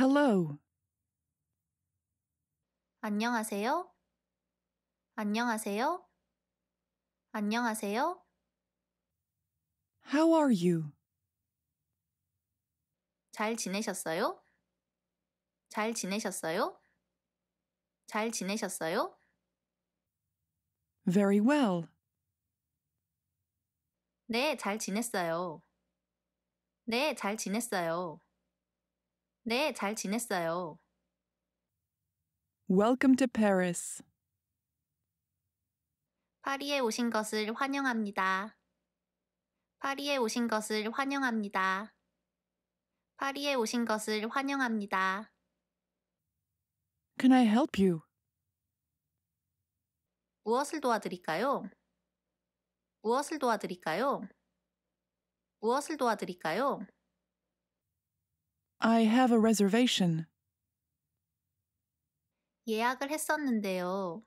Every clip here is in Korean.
Hello. 안녕하세요. 안녕하세요. 안녕하세요. How are you? 잘 지내셨어요? 잘 지내셨어요? 잘 지내셨어요? Very well. 네, 잘 지냈어요. 네, 잘 지냈어요. 네, 잘 지냈어요. Welcome to Paris. 파리에 오신 것을 환영합니다. 파리에 오신 것을 환영합니다. 파리에 오신 것을 환영합니다. Can I help you? 무엇을 도와드릴까요? 무엇을 도와드릴까요? 무엇을 도와드릴까요? I have a reservation. 예약을 했었는데요.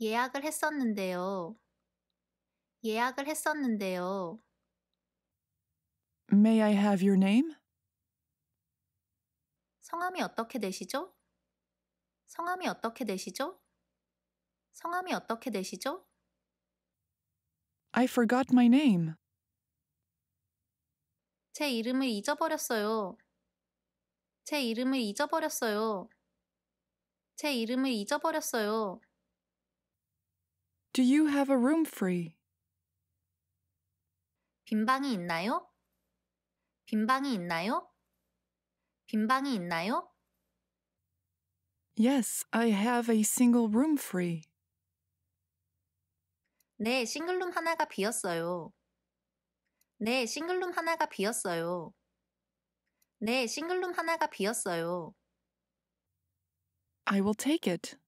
예약을 했었는데요. 예약을 했었는데요. May I have your name? 성함이 어떻게 되시죠? 성함이 어떻게 되시죠? 성함이 어떻게 되시죠? I forgot my name. 제 이름을 잊어버렸어요. 제 이름을 잊어버렸어요. 제 이름을 잊어버렸어요. Do you have a room free? 빈 방이 있나요? 빈 방이 있나요? 빈 방이 있나요? Yes, I have a single room free. 네, 싱글룸 하나가 비었어요. 네, 싱글룸 하나가 비었어요. 네, 싱글룸 하나가 비었어요. I will take it.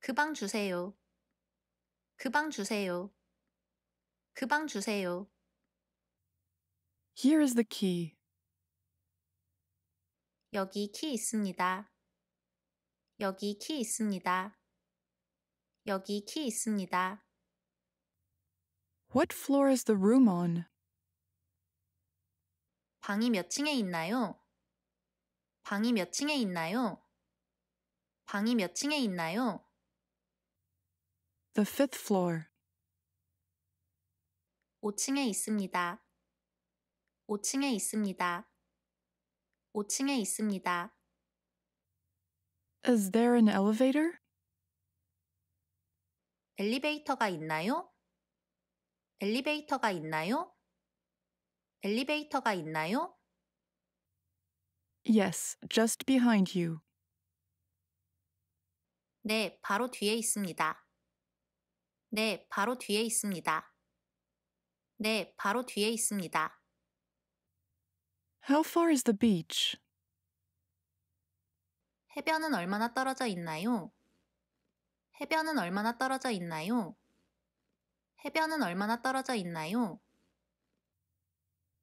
그 방 주세요. 그 방 주세요. 그 방 주세요. Here is the key. 여기 키 있습니다. 여기 키 있습니다. 여기 키 있습니다. What floor is the room on? 방이 몇 층에 있나요? 방이 몇 층에 있나요? 방이 몇 층에 있나요? The fifth floor. 5층에 있습니다. 5층에 있습니다. 5층에 있습니다. Is there an elevator? 엘리베이터가 있나요? 엘리베이터가 있나요? 엘리베이터가 있나요? Yes, just behind you. 네, 바로 뒤에 있습니다. 네, 바로 뒤에 있습니다. 네, 바로 뒤에 있습니다. How far is the beach? 해변은 얼마나 떨어져 있나요? 해변은 얼마나 떨어져 있나요? 해변은 얼마나 떨어져 있나요?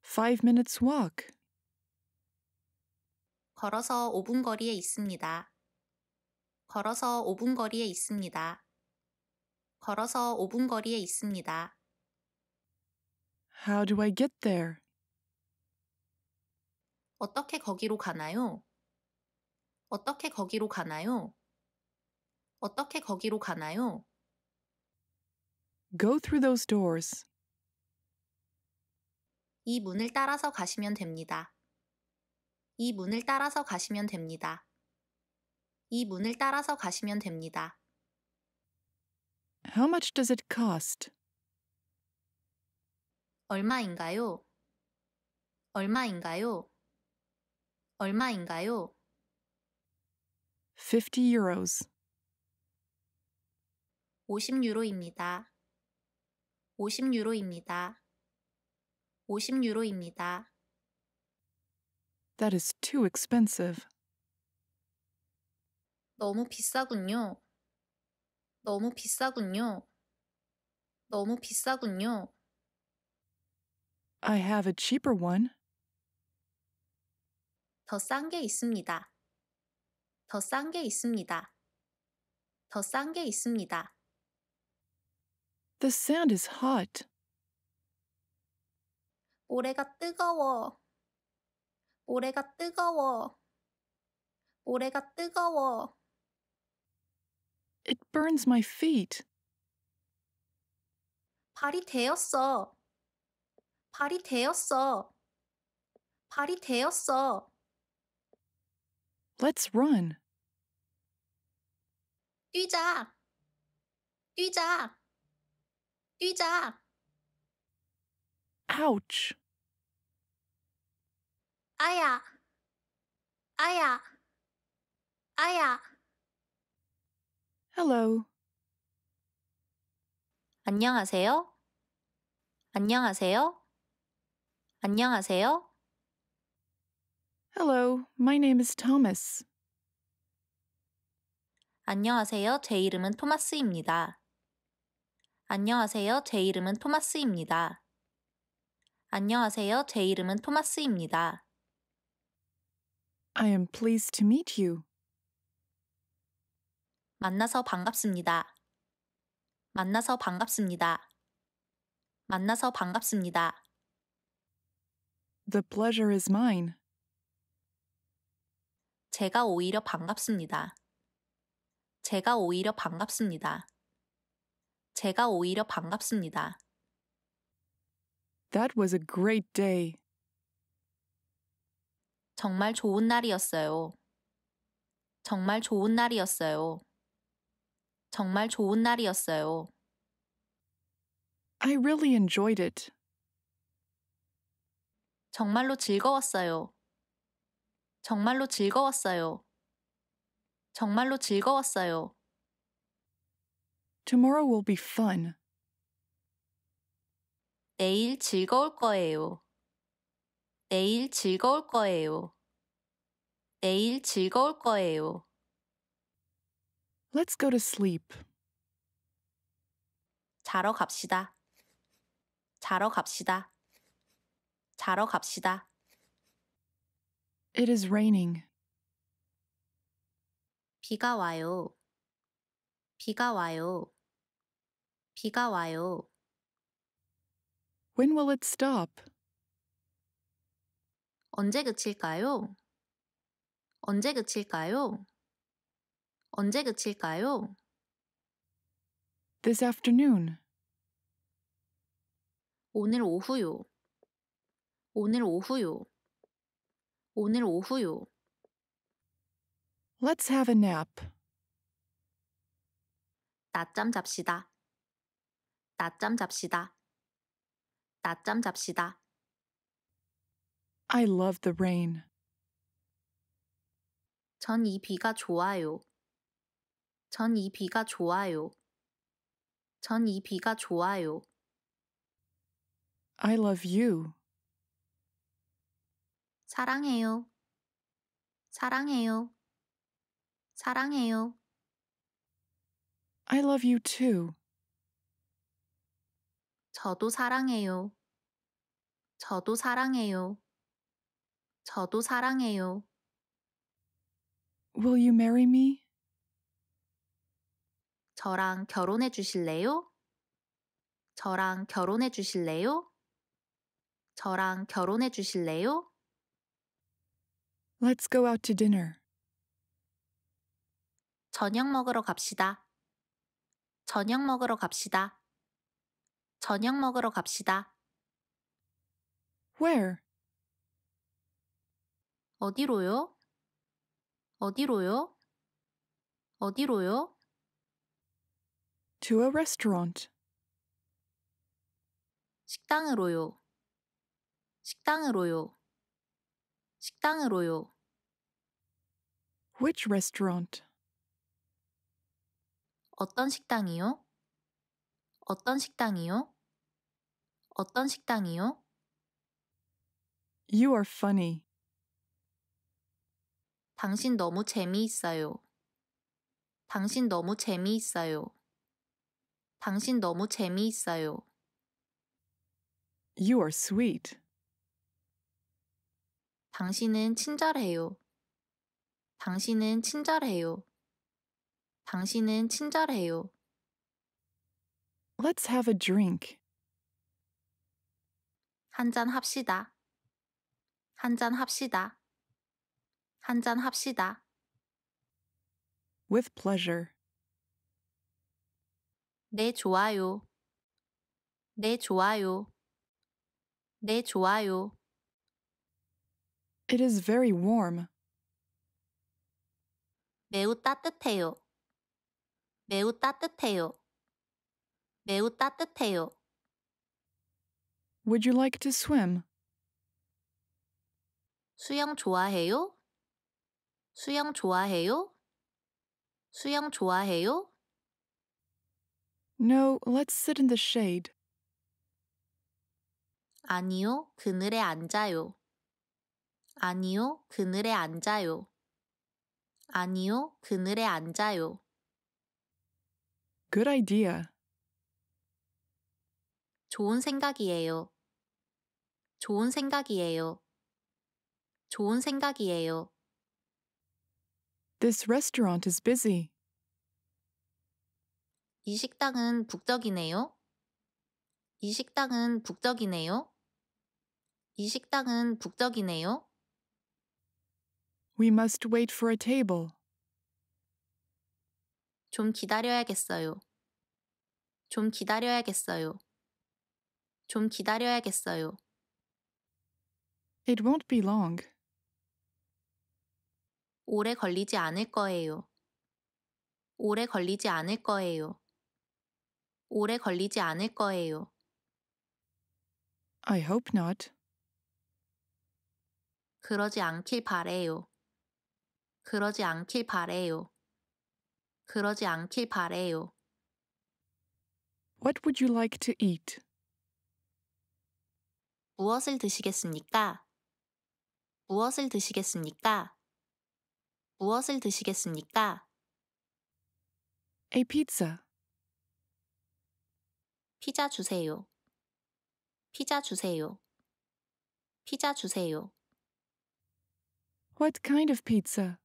f minutes walk. 걸어서 5분 거리에 있습니다. 걸어서 5분 거리에 있습니다. 걸어서 5분 거리에 있습니다. How do I get there? 어떻게 거기로 가나요? 어떻게 거기로 가나요? 어떻게 거기로 가나요? Go through those doors. 이 문을 따라서 가시면 됩니다. 이 문을 따라서 가시면 됩니다. 이 문을 따라서 가시면 됩니다. How much does it cost? 얼마인가요? 얼마인가요? 얼마인가요? 50 euros. 50 유로입니다. 50유로입니다. 50유로입니다. That is too expensive. 너무 비싸군요. 너무 비싸군요. 너무 비싸군요. I have a cheaper one. 더 싼 게 있습니다. 더 싼 게 있습니다. 더 싼 게 있습니다. The sand is hot. 모래가 뜨거워. 모래가 뜨거워. 모래가 뜨거워. It burns my feet. 발이 데였어. 발이 데였어. 발이 데였어. Let's run. 뛰자. 뛰자. 뛰자. Ouch. 아야. 아야. 아야. Hello. 안녕하세요. 안녕하세요. 안녕하세요. Hello, my name is Thomas. 안녕하세요. 제 이름은 토마스입니다. 안녕하세요. 제 이름은 토마스입니다. 안녕하세요. 제 이름은 토마스입니다. I am pleased to meet you. 만나서 반갑습니다. 만나서 반갑습니다. 만나서 반갑습니다. The pleasure is mine. 제가 오히려 반갑습니다. 제가 오히려 반갑습니다. 제가 오히려 반갑습니다. That was a great day. 정말 좋은 날이었어요. 정말 좋은 날이었어요. 정말 좋은 날이었어요. I really enjoyed it. 정말로 즐거웠어요. 정말로 즐거웠어요. 정말로 즐거웠어요. Tomorrow will be fun. 내일 즐거울 거예요. 내일 즐거울 거예요. 내일 즐거울 거예요. Let's go to sleep. 자러 갑시다. 자러 갑시다. 자러 갑시다. It is raining. 비가 와요. 비가 와요. 비가 와요. When will it stop? 언제 그칠까요? 언제 그칠까요? 언제 그칠까요? This afternoon. 오늘 오후요. 오늘 오후요. 오늘 오후요. Let's have a nap. 낮잠 잡시다. 낮잠 잡시다. 낮잠 잡시다. I love the rain. 전 이 비가 좋아요. 전 이 비가 좋아요. 전 이 비가 좋아요. I love you. 사랑해요. 사랑해요. 사랑해요. I love you too. 저도 사랑해요. 저도 사랑해요. 저도 사랑해요. Will you marry me? 저랑 결혼해 주실래요? 저랑 결혼해 주실래요? 저랑 결혼해 주실래요? Let's go out to dinner. 저녁 먹으러 갑시다. 저녁 먹으러 갑시다. 저녁 먹으러 갑시다. Where? 어디로요? 어디로요? 어디로요? To a restaurant. 식당으로요. 식당으로요. 식당으로요. Which restaurant? 어떤 식당이요? 어떤 식당이요? 어떤 식당이요? You are funny. 당신 너무 재미있어요. 당신 너무 재미있어요. 당신 너무 재미있어요. You are sweet. 당신은 친절해요. 당신은 친절해요. 당신은 친절해요. Let's have a drink. 한 잔 합시다. 한 잔 합시다. 한잔 합시다. With pleasure. 네, 좋아요. 네, 좋아요. 네, 좋아요. It is very warm. 매우 따뜻해요. 매우 따뜻해요. 매우 따뜻해요. Would you like to swim? 수영 좋아해요? 수영 좋아해요? 수영 좋아해요? No, let's sit in the shade. 아니요, 그늘에 앉아요. 아니요, 그늘에 앉아요. 아니요, 그늘에 앉아요. Good idea. 좋은 생각이에요. 좋은 생각이에요. 좋은 생각이에요. This restaurant is busy. 이 식당은 북적이네요. 이 식당은 북적이네요. 이 식당은 북적이네요. We must wait for a table. 좀 기다려야겠어요. 좀 기다려야겠어요. 좀 기다려야겠어요. It won't be long. 오래 걸리지 않을 거예요. 오래 걸리지 않을 거예요. 오래 걸리지 않을 거예요. I hope not. 그러지 않길 바래요. 그러지 않길 바래요. 그러지 않길 바래요. What would you like to eat? 무엇을 드시겠습니까? 무엇을 드시겠습니까? 무엇을 드시겠습니까? A pizza. 피자 주세요. 피자 주세요. 피자 주세요. What kind of pizza?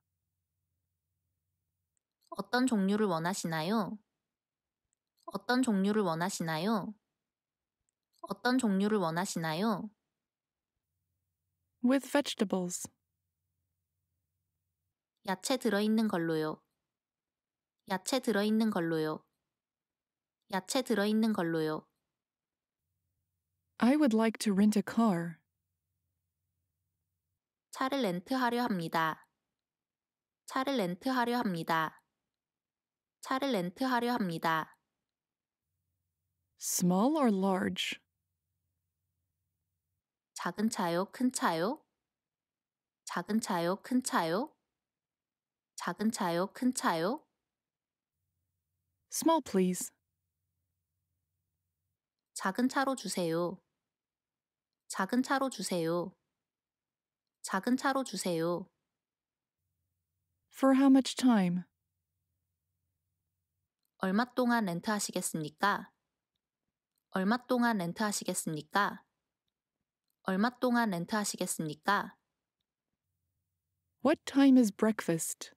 어떤 종류를 원하시나요? 어떤 종류를 원하시나요? 어떤 종류를 원하시나요? With vegetables. 야채 들어있는 걸로요. 야채 들어있는 걸로요. 야채 들어있는 걸로요. I would like to rent a car. 차를 렌트하려 합니다. 차를 렌트하려 합니다. 차를 렌트하려 합니다. Small or large? 작은 차요, 큰 차요? 작은 차요, 큰 차요? 작은 차요, 큰 차요? Small, please. 작은 차로 주세요. 작은 차로 주세요. 작은 차로 주세요. For how much time? 얼마 동안 렌트하시겠습니까? 얼마 동안 렌트하시겠습니까? 얼마 동안 렌트하시겠습니까? What time is breakfast?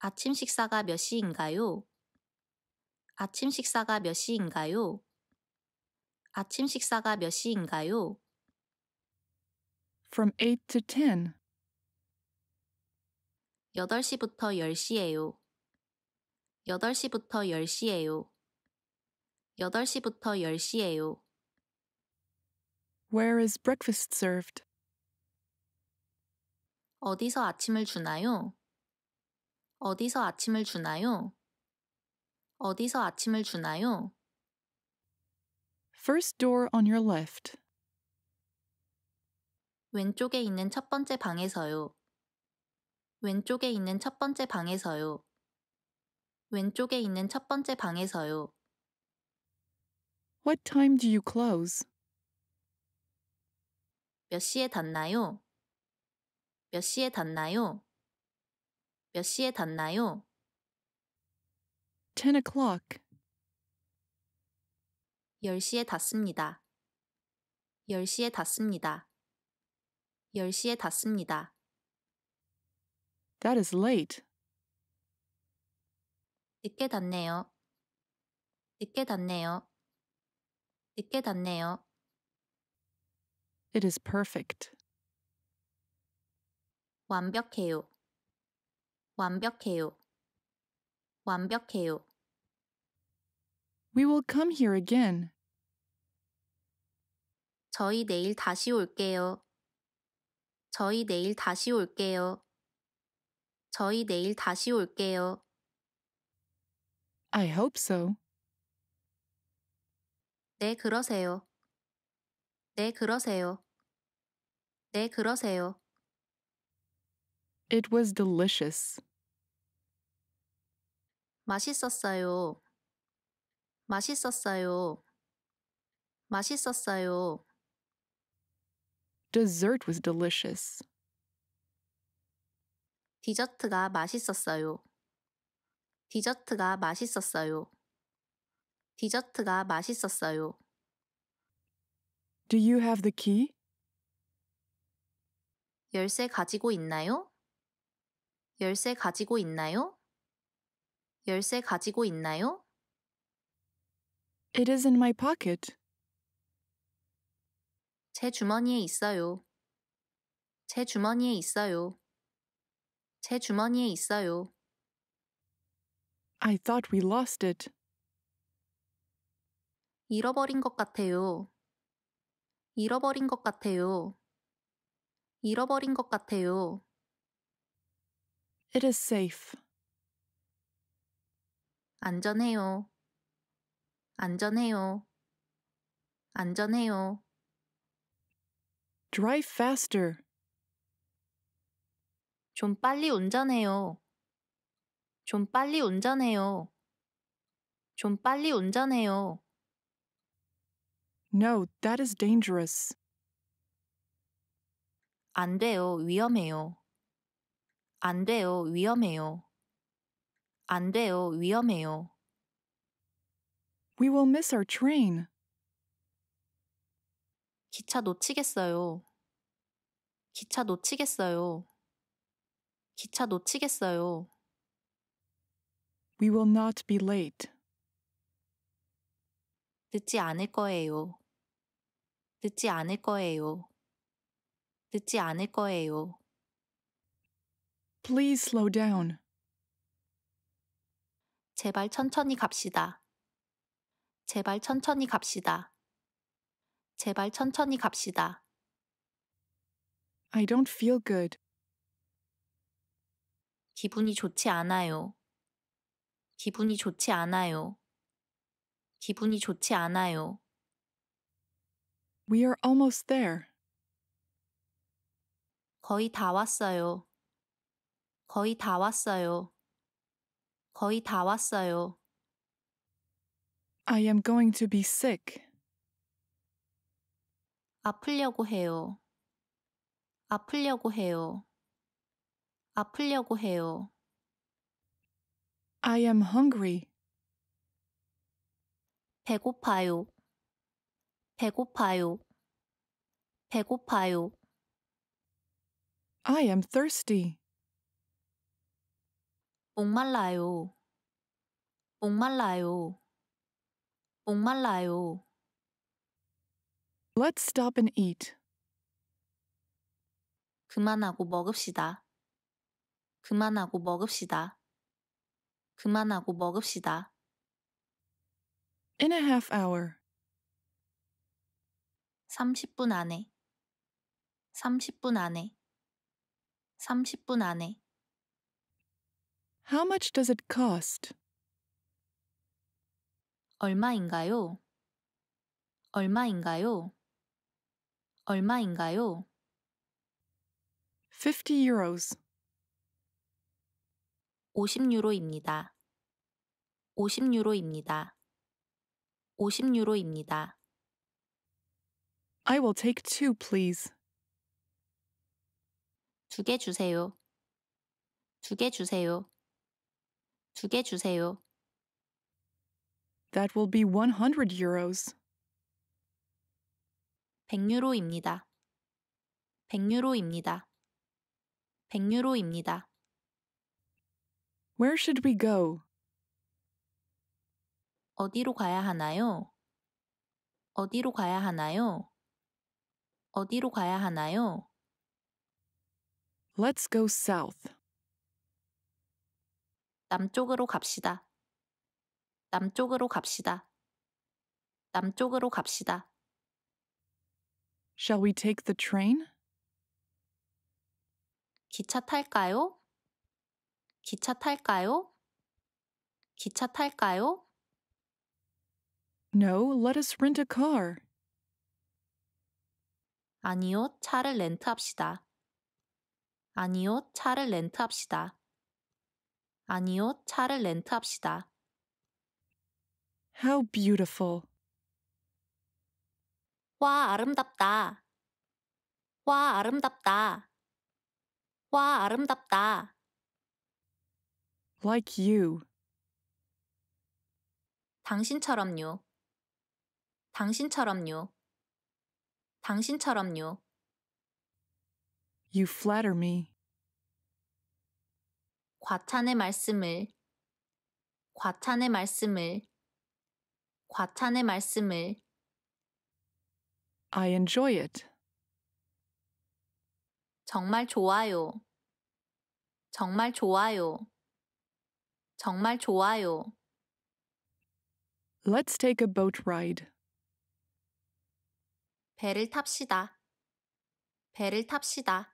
아침 식사가 몇 시인가요? 아침 식사가 몇 시인가요? 아침 식사가 몇 시인가요? From 8 to 10. 8시부터 10시예요. 8시부터 10시예요. 8시부터 10시예요. Where is breakfast served? 어디서 아침을 주나요? 어디서 아침을 주나요? 어디서 아침을 주나요? First door on your left. 왼쪽에 있는 첫 번째 방에서요. 왼쪽에 있는 첫 번째 방에서요. 왼쪽에 있는 첫 번째 방에서요. What time do you close? 몇 시에 닫나요몇 시에 닫나요몇 시에 닫나요10 o'clock. 10시에 닫습니다 10시에 닫습니다 10시에 닫습니다 That is late. 늦게 닫네요 늦게 닫네요 늦게 닫네요 It is perfect. 완벽해요. 완벽해요. 완벽해요. We will come here again. 저희 내일 다시 올게요. 저희 내일 다시 올게요. 저희 내일 다시 올게요. I hope so. 네, 그러세요. 네, 그러세요. 네, 그러세요. It was delicious. 맛있었어요. 맛있었어요. 맛있었어요. Dessert was delicious. 디저트가 맛있었어요. 디저트가 맛있었어요. 디저트가 맛있었어요. Do you have the key? 열쇠 가지고 있나요? 열쇠 가지고 있나요? 열쇠 가지고 있나요? It is in my pocket. 제 주머니에 있어요. 제 주머니에 있어요. 제 주머니에 있어요. I thought we lost it. 잃어버린 것 같아요. 잃어버린 것 같아요. 잃어버린 것 같아요. It is safe. 안전해요. 안전해요. 안전해요. Drive faster. 좀 빨리 운전해요. 좀 빨리 운전해요. 좀 빨리 운전해요. No, that is dangerous. 안 돼요, 위험해요. 안 돼요, 위험해요. 안 돼요, 위험해요. We will miss our train. 기차 놓치겠어요. 기차 놓치겠어요. 기차 놓치겠어요. We will not be late. 늦지 않을 거예요. 늦지 않을 거예요. 듣지 않을 거예요. Please slow down. 제발 천천히 갑시다. 제발 천천히 갑시다. 제발 천천히 갑시다. I don't feel good. 기분이 좋지 않아요. 기분이 좋지 않아요. 기분이 좋지 않아요. We are almost there. 거의 다 왔어요. 거의 다 왔어요. 거의 다 왔어요. I am going to be sick. 아플려고 해요. 아플려고 해요. 아플려고 해요. I am hungry. 배고파요. 배고파요. 배고파요. I am thirsty. 목말라요. 목말라요. 목말라요. Let's stop and eat. 그만하고 먹읍시다. 그만하고 먹읍시다. 그만하고 먹읍시다. In a half hour. 30분 안에. 30분 안에. 30분 안에. How much does it cost? 얼마인가요? 얼마인가요? 얼마인가요? 50 euros. 50유로입니다. 50유로입니다. 50유로입니다. I will take two, please. 두개 주세요. 두개 주세요. 두개 주세요. That will be 100 euros. 100유로입니다. 100유로입니다. 100유로입니다. Where should we go? 어디로 가야 하나요? 어디로 가야 하나요? 어디로 가야 하나요? Let's go south. 남쪽으로 갑시다. 남쪽으로 갑시다. 남쪽으로 갑시다. Shall we take the train? 기차 탈까요? 기차 탈까요? 기차 탈까요? No, let us rent a car. 아니요, 차를 렌트합시다. 아니요, 차를 렌트합시다. 아니요, 차를 렌트합시다. How beautiful. 와, 아름답다. 와, 아름답다. 와, 아름답다. Like you. 당신처럼요. 당신처럼요. 당신처럼요. You flatter me. 과찬의 말씀을 과찬의 말씀을 과찬의 말씀을 I enjoy it. 정말 좋아요. 정말 좋아요. 정말 좋아요. Let's take a boat ride. 배를 탑시다. 배를 탑시다.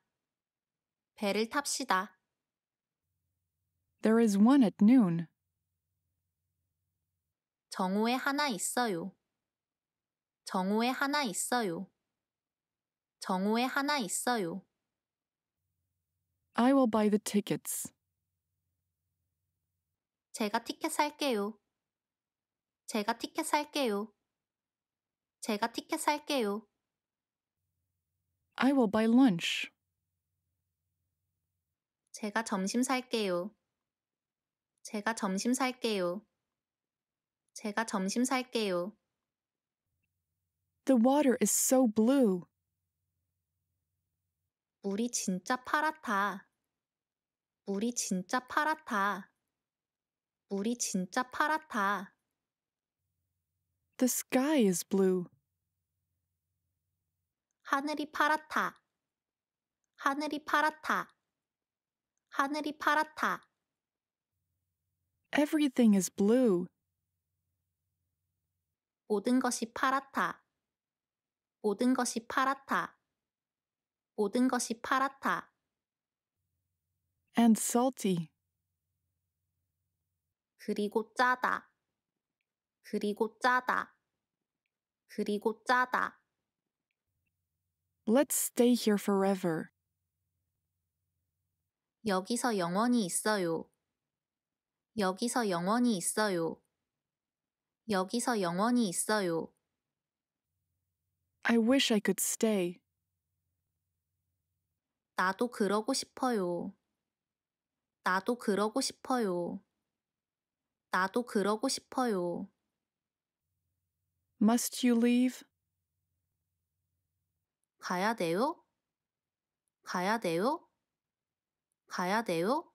배를 탑시다. There is one at noon. 정오에 하나 있어요. 정오에 하나 있어요. 정오에 하나 있어요. I will buy the tickets. 제가 티켓 살게요. 제가 티켓 살게요. 제가 티켓 살게요. I will buy lunch. 제가 점심 살게요. 제가 점심 살게요. 제가 점심 살게요. The water is so blue. 물이 진짜 파랗다. 물이 진짜 파랗다. 물이 진짜 파랗다. The sky is blue. 하늘이 파랗다. 하늘이 파랗다. 하늘이 파랗다. Everything is blue. 모든 것이 파랗다. 모든 것이 파랗다. 모든 것이 파랗다. And salty. 그리고 짜다. 그리고 짜다. 그리고 짜다. Let's stay here forever. 여기서 영원히 있어요. 여기서 영원히 있어요. 여기서 영원히 있어요. I wish I could stay. 나도 그러고 싶어요. 나도 그러고 싶어요. 나도 그러고 싶어요. Must you leave? 가야 돼요? 가야 돼요? 가야 돼요?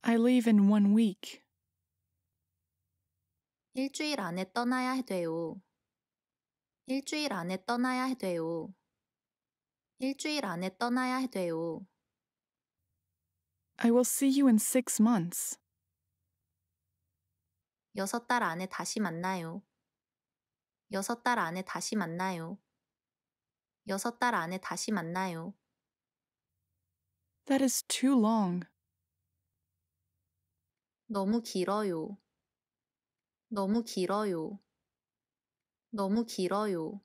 I leave in one week. 일주일 안에 떠나야 돼요. 일주일 안에 떠나야 돼요. 일주일 안에 떠나야 돼요. I will see you in six months. 여섯 달 안에 다시 만나요. 여섯 달 안에 다시 만나요. 여섯 달 안에 다시 만나요. That is too long. 너무 길어요. 너무 길어요. 너무 길어요.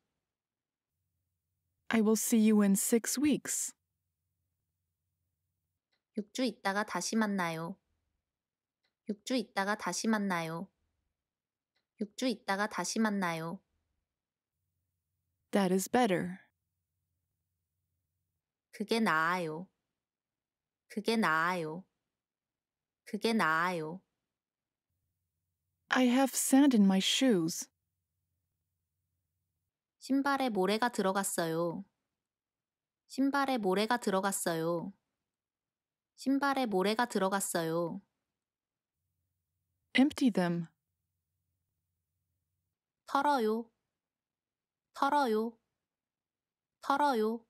I will see you in six weeks. 6주 있다가 다시 만나요. 6주 있다가 다시 만나요. 6주 있다가 다시 만나요. That is better. 그게 나아요. 그게 나아요. 그게 나아요. I have sand in my shoes. 신발에 모래가 들어갔어요. 신발에 모래가 들어갔어요. 신발에 모래가 들어갔어요. Empty them. 털어요. 털어요. 털어요.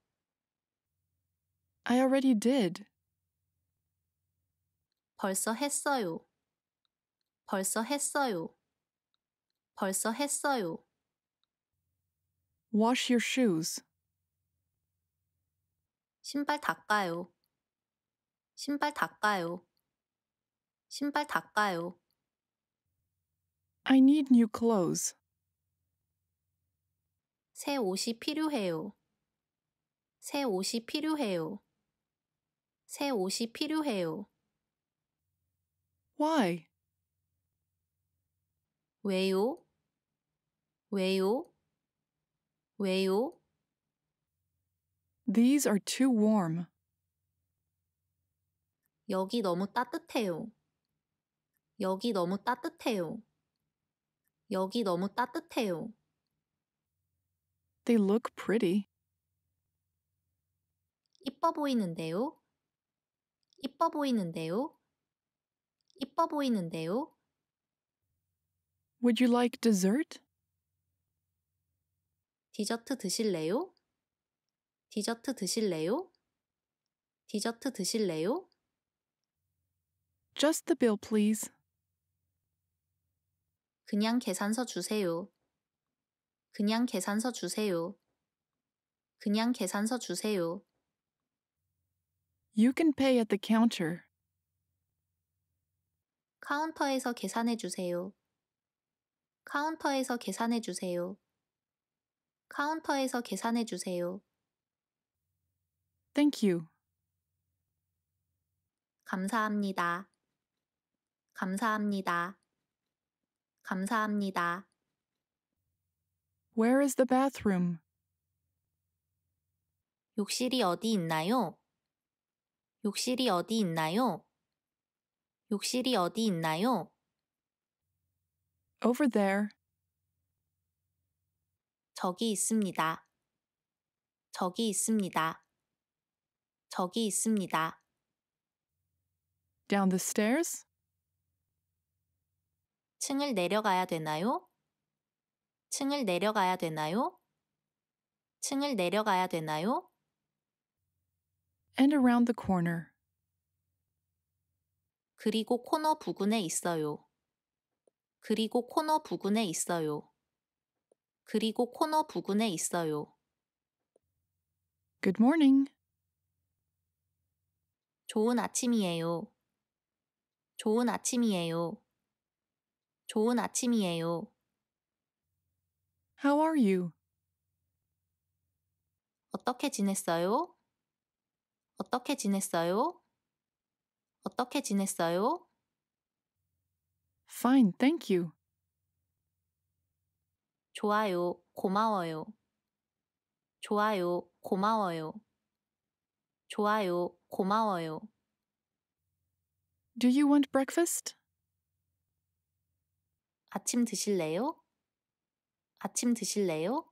I already did. 벌써 했어요. 벌써 했어요. 벌써 했어요. Wash your shoes. 신발 닦아요. 신발 닦아요. 신발 닦아요. I need new clothes. 새 옷이 필요해요. 새 옷이 필요해요. 새 옷이 필요해요. Why? 왜요? 왜요? 왜요? These are too warm. 여기 너무 따뜻해요. 여기 너무 따뜻해요. 여기 너무 따뜻해요. They look pretty. 이뻐 보이는데요. 이뻐 보이는데요. 이뻐 보이는데요. Would you like dessert? 디저트 드실래요? 디저트 드실래요? 디저트 드실래요? Just the bill, please. 그냥 계산서 주세요. 그냥 계산서 주세요. 그냥 계산서 주세요. You can pay at the counter. 카운터에서 계산해 주세요. 카운터에서 계산해 주세요. 카운터에서 계산해 주세요. Thank you. 감사합니다. 감사합니다. 감사합니다. Where is the bathroom? 욕실이 어디 있나요? 욕실이 어디 있나요? 욕실이 어디 있나요? Over there. 저기 있습니다. 저기 있습니다. 저기 있습니다. Down the stairs? 층을 내려가야 되나요? 층을 내려가야 되나요? 층을 내려가야 되나요? And around the corner. 그리고 코너 부근에 있어요. 그리고 코너 부근에 있어요. 그리고 코너 부근에 있어요. Good morning. 좋은 아침이에요. 좋은 아침이에요. 좋은 아침이에요. How are you? 어떻게 지냈어요? 어떻게 지냈어요? 어떻게 지냈어요? Fine, thank you. 좋아요, 고마워요. 좋아요, 고마워요. 좋아요, 고마워요. Do you want breakfast? 아침 드실래요? 아침 드실래요?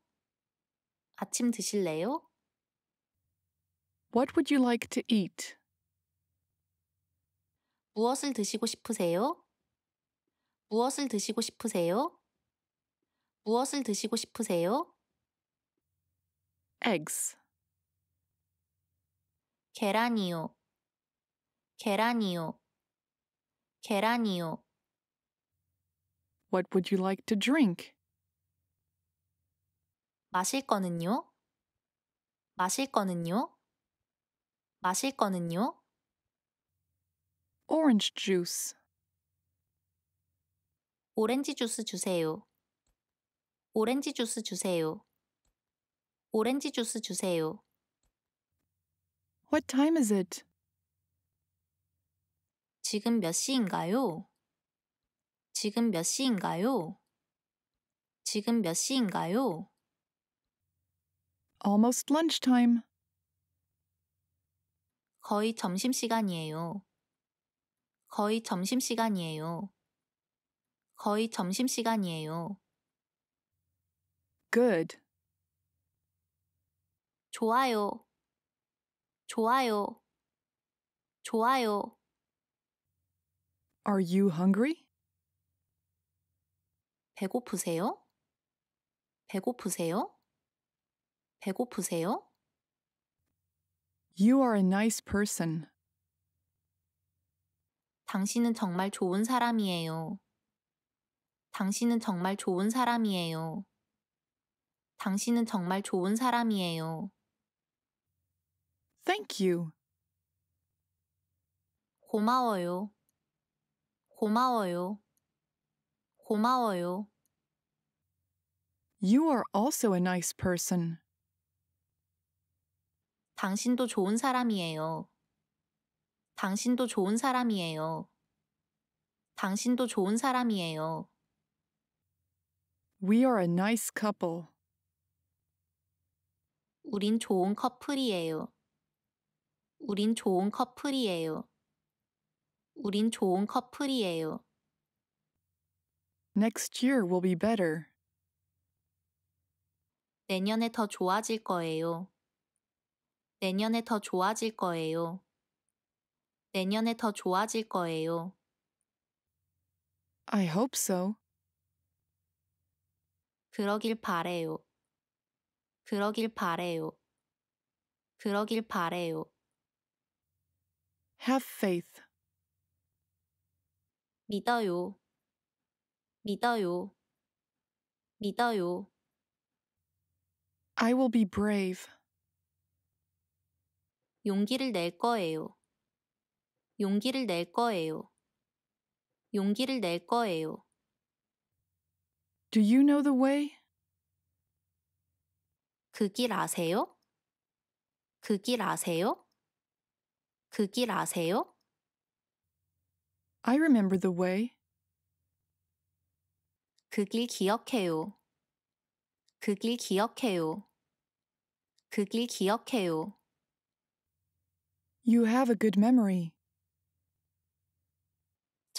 아침 드실래요? What would you like to eat? 무엇을 드시고 싶으세요? 무엇을 드시고 싶으세요? 무엇을 드시고 싶으세요? eggs 계란이요 계란이요 계란이요 What would you like to drink? 마실 거는요? 마실 거는요? 마실 거는요? orange juice. 오렌지 주스 주세요. 오렌지 주스 주세요. 오렌지 주스 주세요. What time is it? 지금 몇 시인가요? 지금 몇 시인가요? 지금 몇 시인가요? Almost lunchtime. 거의 점심시간이에요. 거의 점심시간이에요. 거의 점심시간이에요. Good. 좋아요. 좋아요. 좋아요. Are you hungry? 배고프세요? 배고프세요? 배고프세요? You are a nice person. 당신은 정말 좋은 사람이에요. 당신은 정말 좋은 사람이에요. 당신은 정말 좋은 사람이에요. Thank you. 고마워요. 고마워요. 고마워요. You are also a nice person. 당신도 좋은 사람이에요. 당신도 좋은 사람이에요. 당신도 좋은 사람이에요. We are a nice couple. 우린 좋은 커플이에요. 우린 좋은 커플이에요. 우린 좋은 커플이에요. Next year will be better. 내년에 더 좋아질 거예요. 내년에 더 좋아질 거예요. 내년에 더 좋아질 거예요. I hope so. 그러길 바래요. 그러길 바래요. 그러길 바래요. Have faith. 믿어요. 믿어요. 믿어요. I will be brave. 용기를 낼 거예요. 용기를 낼 거예요. 용기를 낼 거예요. Do you know the way? 그길 아세요? 그길 아세요? 그길 아세요? I remember the way. 그길 기억해요. 그길 기억해요. 그길 기억해요. You have a good memory.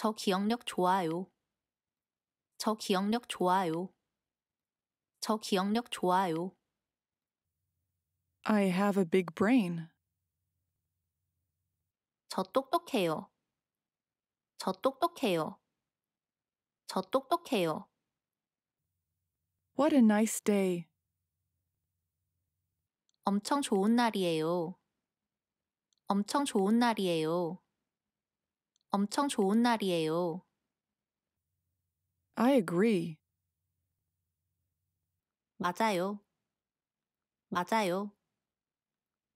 저 기억력 좋아요. 저 기억력 좋아요. 저 기억력 좋아요. I have a big brain. 저 똑똑해요. 저 똑똑해요. 저 똑똑해요. What a nice day. 엄청 좋은 날이에요. 엄청 좋은 날이에요. 엄청 좋은 날이에요. I agree. 맞아요. 맞아요.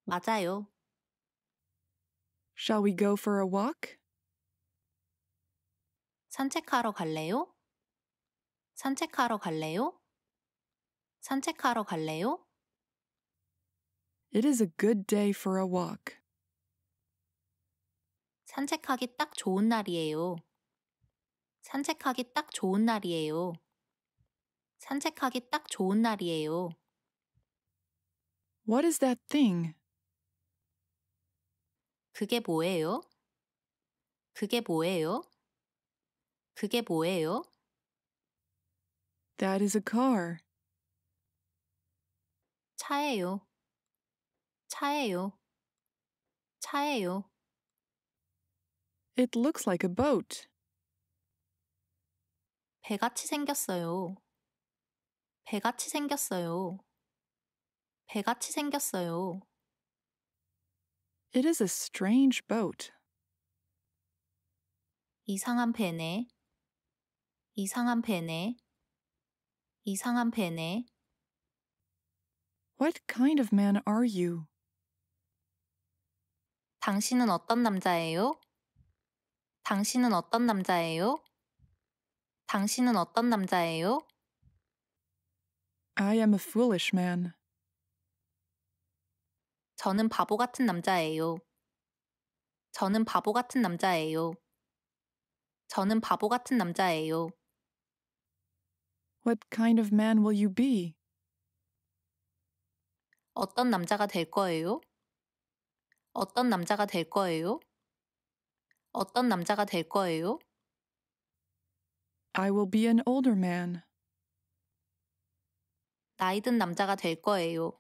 맞아요. Shall we go for a walk? 산책하러 갈래요? 산책하러 갈래요? 산책하러 갈래요? It is a good day for a walk. 산책하기 딱 좋은 날이에요. 산책하기 딱 좋은 날이에요. 산책하기 딱 좋은 날이에요. What is that thing? 그게 뭐예요? 그게 뭐예요? 그게 뭐예요? That is a car. 차예요. 차예요. 차예요. It looks like a boat. 배같이 생겼어요. 배같이 생겼어요. 배같이 생겼어요. It is a strange boat. 이상한 배네. 이상한 배네. 이상한 배네. What kind of man are you? 당신은 어떤 남자예요? 당신은 어떤 남자예요? 당신은 어떤 남자예요? I am a foolish man. 저는 바보 같은 남자예요. 저는 바보 같은 남자예요. 저는 바보 같은 남자예요. What kind of man will you be? 어떤 남자가 될 거예요? 어떤 남자가 될 거예요? 어떤 남자가 될 거예요? I will be an older man. 나이 든 남자가 될 거예요.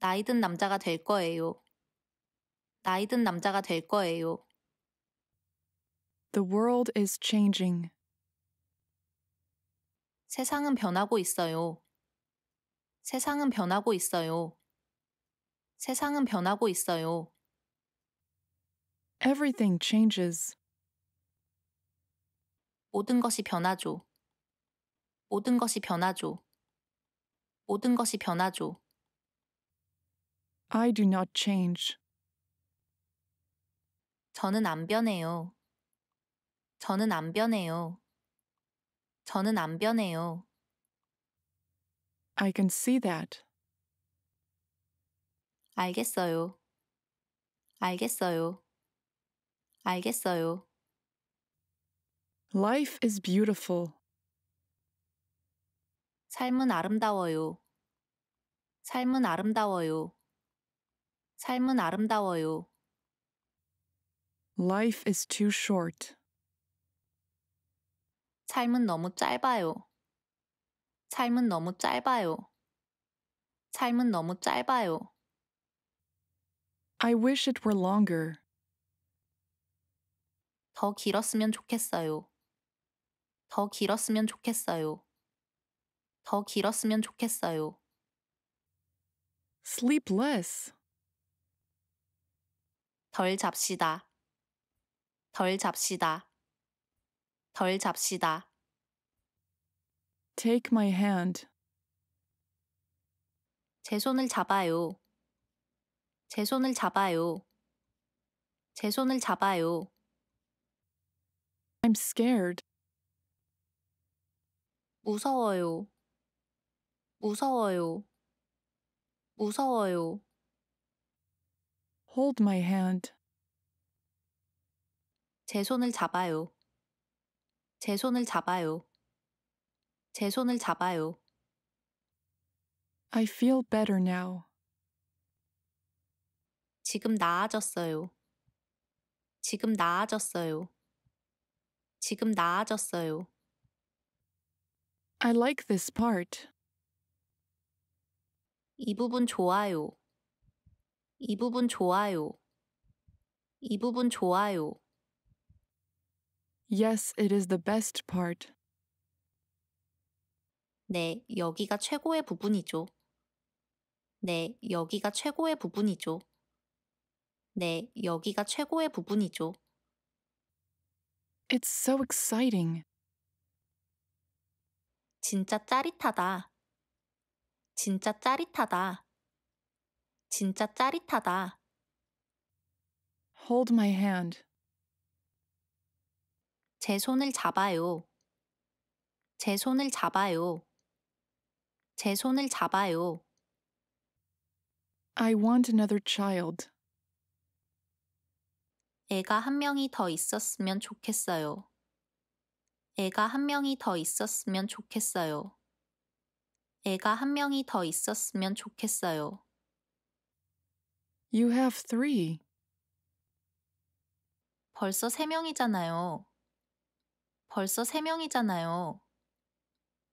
나이 든 남자가 될 거예요. 나이 든 남자가 될 거예요. The world is changing. 세상은 변하고 있어요. 세상은 변하고 있어요. 세상은 변하고 있어요. Everything changes. 모든 것이 변하죠. 모든 것이 변하죠. 모든 것이 변하죠. I do not change. 저는 안 변해요. 저는 안 변해요. 저는 안 변해요. I can see that. 알겠어요. 알겠어요. 알겠어요. Life is beautiful. 삶은 아름다워요. 삶은 아름다워요. 삶은 아름다워요. Life is too short. 삶은 너무 짧아요. 삶은 너무 짧아요. 삶은 너무 짧아요. I wish it were longer. 더 길었으면 좋겠어요. 더 길었으면 좋겠어요. 더 길었으면 좋겠어요. Sleep less. 덜 잡시다. 덜 잡시다. 덜 잡시다. Take my hand. 제 손을 잡아요. 제 손을 잡아요. 제 손을 잡아요. I'm scared. 무서워요. 무서워요. 무서워요. Hold my hand. 제 손을 잡아요. 제 손을 잡아요. 제 손을 잡아요. I feel better now. 지금 나아졌어요. 지금 나아졌어요. 지금 나아졌어요. I like this part. 이 부분 좋아요. 이 부분 좋아요. 이 부분 좋아요. Yes, it is the best part. 네, 여기가 최고의 부분이죠. 네, 여기가 최고의 부분이죠. 네, 여기가 최고의 부분이죠. It's so exciting. 진짜 짜릿하다. 진짜 짜릿하다. 진짜 짜릿하다. Hold my hand. 제 손을 잡아요. 제 손을 잡아요. 제 손을 잡아요. I want another child. 애가 한 명이 더 있었으면 좋겠어요. 애가 한 명이 더 있었으면 좋겠어요. 애가 한 명이 더 있었으면 좋겠어요. You have three. 벌써 세 명이잖아요. 벌써 세 명이잖아요.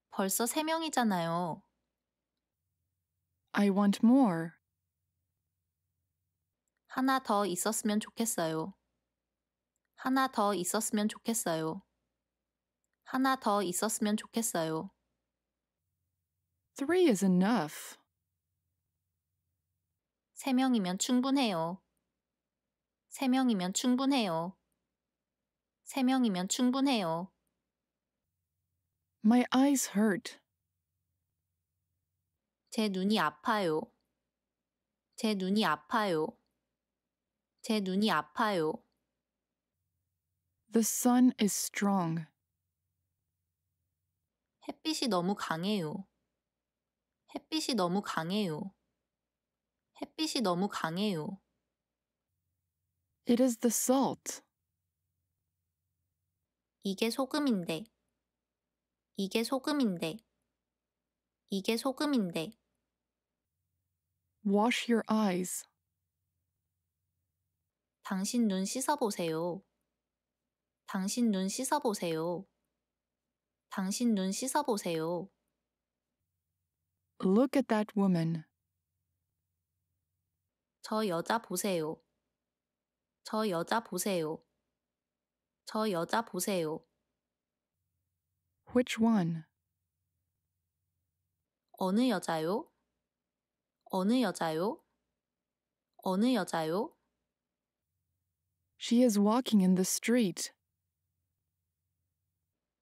벌써 세 명이잖아요. I want more. 하나 더 있었으면 좋겠어요. 하나 더 있었으면 좋겠어요. 하나 더 있었으면 좋겠어요. Three is enough. 세 명이면 충분해요. 세 명이면 충분해요. 세 명이면 충분해요. My eyes hurt. 제 눈이 아파요. 제 눈이 아파요. 제 눈이 아파요. The sun is strong. 햇빛이 너무 강해요. 햇빛이 너무 강해요. 햇빛이 너무 강해요. It is the salt. 이게 소금인데. 이게 소금인데. 이게 소금인데. Wash your eyes. 당신 눈 씻어 보세요. 당신 눈 씻어보세요. 당신 눈 씻어보세요. Look at that woman. 저 여자 보세요. 저 여자 보세요. 저 여자 보세요. Which one? 어느 여자요? 어느 여자요? 어느 여자요? She is walking in the street.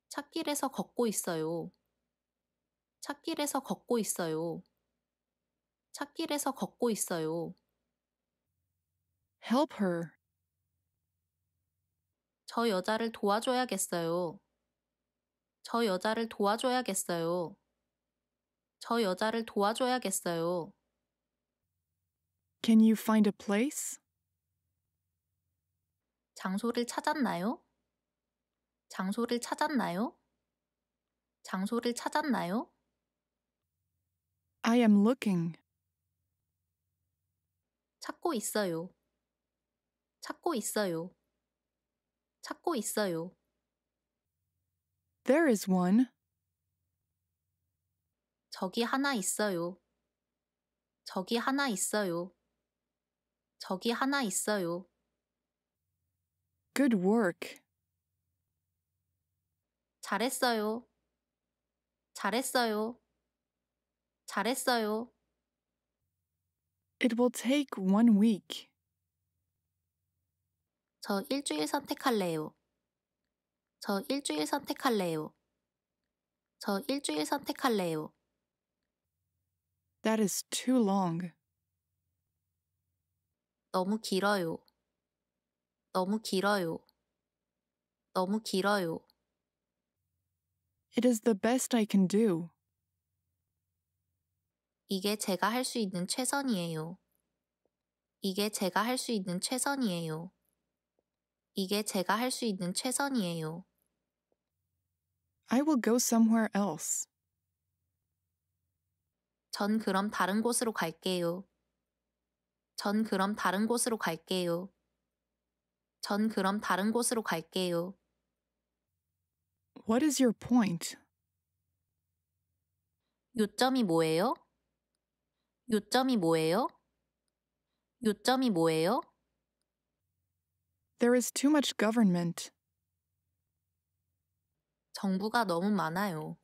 찻길에서 걷고 있어요. 찻길에서 걷고 있어요. 찻길에서 걷고 있어요. Help her. 저 여자를 도와줘야겠어요. 저 여자를 도와줘야겠어요. 저 여자를 도와줘야겠어요. Can you find a place? 장소를 찾았나요? 장소를 찾았나요? 장소를 찾았나요? I am looking. 찾고 있어요. 찾고 있어요. 찾고 있어요. There is one. 저기 하나 있어요. 저기 하나 있어요. 저기 하나 있어요. Good work. 잘했어요. 잘했어요. 잘했어요. It will take one week. 저 일주일 선택할래요. 저 일주일 선택할래요. 저 일주일 선택할래요. That is too long. 너무 길어요. 너무 길어요. 너무 길어요. It is the best I can do. 이게 제가 할 수 있는 최선이에요. 이게 제가 할 수 있는 최선이에요. 이게 제가 할 수 있는 최선이에요. I will go somewhere else. 전 그럼 다른 곳으로 갈게요. 전 그럼 다른 곳으로 갈게요. 전 그럼 다른 곳으로 갈게요. What is your point? 요점이 뭐예요? 요점이 뭐예요? 요점이 뭐예요? There is too much government. 정부가 너무 많아요.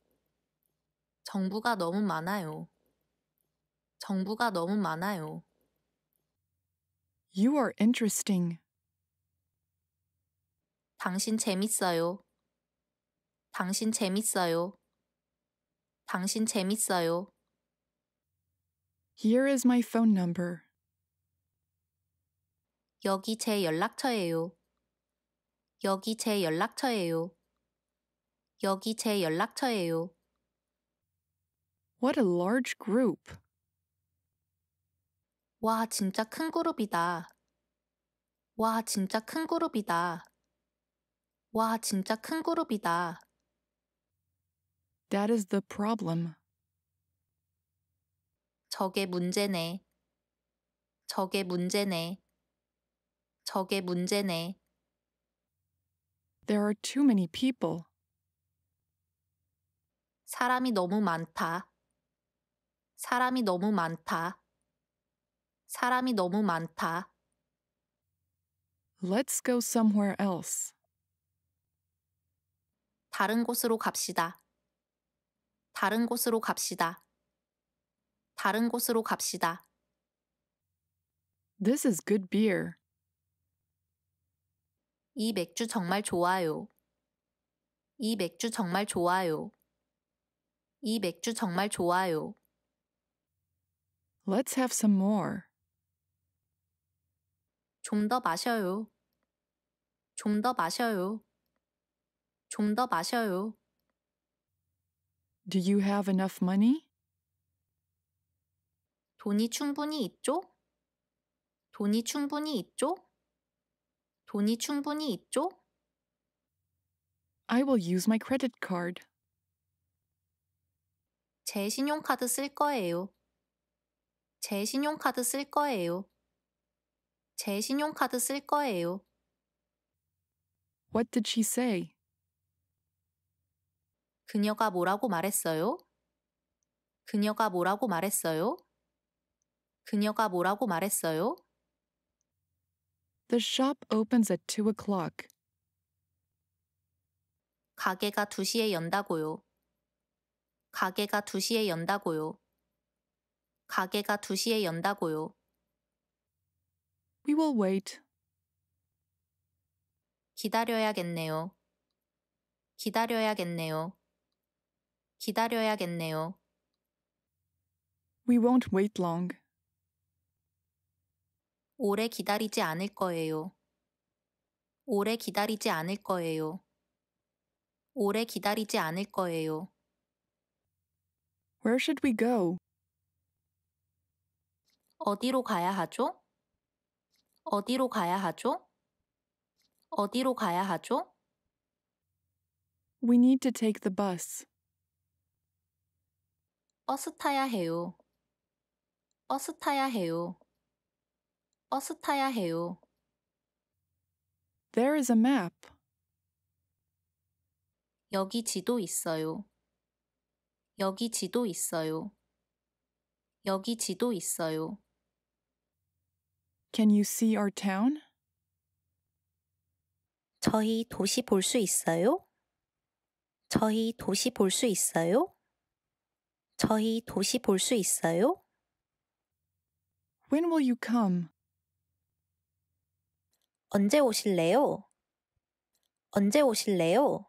정부가 너무 많아요. 정부가 너무 많아요. You are interesting. 당신 재밌어요. 당신 재밌어요. 당신 재밌어요. Here is my phone number. 여기 제 연락처예요. 여기 제 연락처예요. 여기 제 연락처예요. What a large group. 와, 진짜 큰 그룹이다. 와, 진짜 큰 그룹이다. 와, 진짜 큰 그룹이다. That is the problem. 저게 문제네. 저게 문제네. 저게 문제네. There are too many people. 사람이 너무 많다. 사람이 너무 많다. 사람이 너무 많다. Let's go somewhere else. 다른 곳으로 갑시다. 다른 곳으로 갑시다. 다른 곳으로 갑시다. This is good beer. 이 맥주 정말 좋아요. 이 맥주 정말 좋아요. 이 맥주 정말 좋아요. Let's have some more. 좀 더 마셔요. 좀 더 마셔요. 좀 더 마셔요. Do you have enough money? 돈이 충분히 있죠? 돈이 충분히 있죠? 돈이 충분히 있죠? I will use my credit card. 제 신용카드 쓸 거예요. 제 신용카드 쓸 거예요. 제 신용카드 쓸 거예요. What did she say? 그녀가 뭐라고 말했어요? 그녀가 뭐라고 말했어요? 그녀가 뭐라고 말했어요? The shop opens at 2 o'clock. 가게가 2시에 연다고요. 가게가 2시에 연다고요. 가게가 2시에 연다고요. We will wait. 기다려야겠네요. 기다려야겠네요. 기다려야겠네요. We won't wait long. 오래 기다리지 않을 거예요. 오래 기다리지 않을 거예요. 오래 기다리지 않을 거예요. Where should we go? 어디로 가야 하죠? 어디로 가야 하죠? 어디로 가야 하죠? We need to take the bus. 버스 타야 해요. 버스 타야 해요. 버스 타야 해요. There is a map. 여기 지도 있어요. 여기 지도 있어요. 여기 지도 있어요. Can you see our town? 저희 도시 볼 수 있어요? 저희 도시 볼 수 있어요? 저희 도시 볼 수 있어요? When will you come? 언제 오실래요? 언제 오실래요?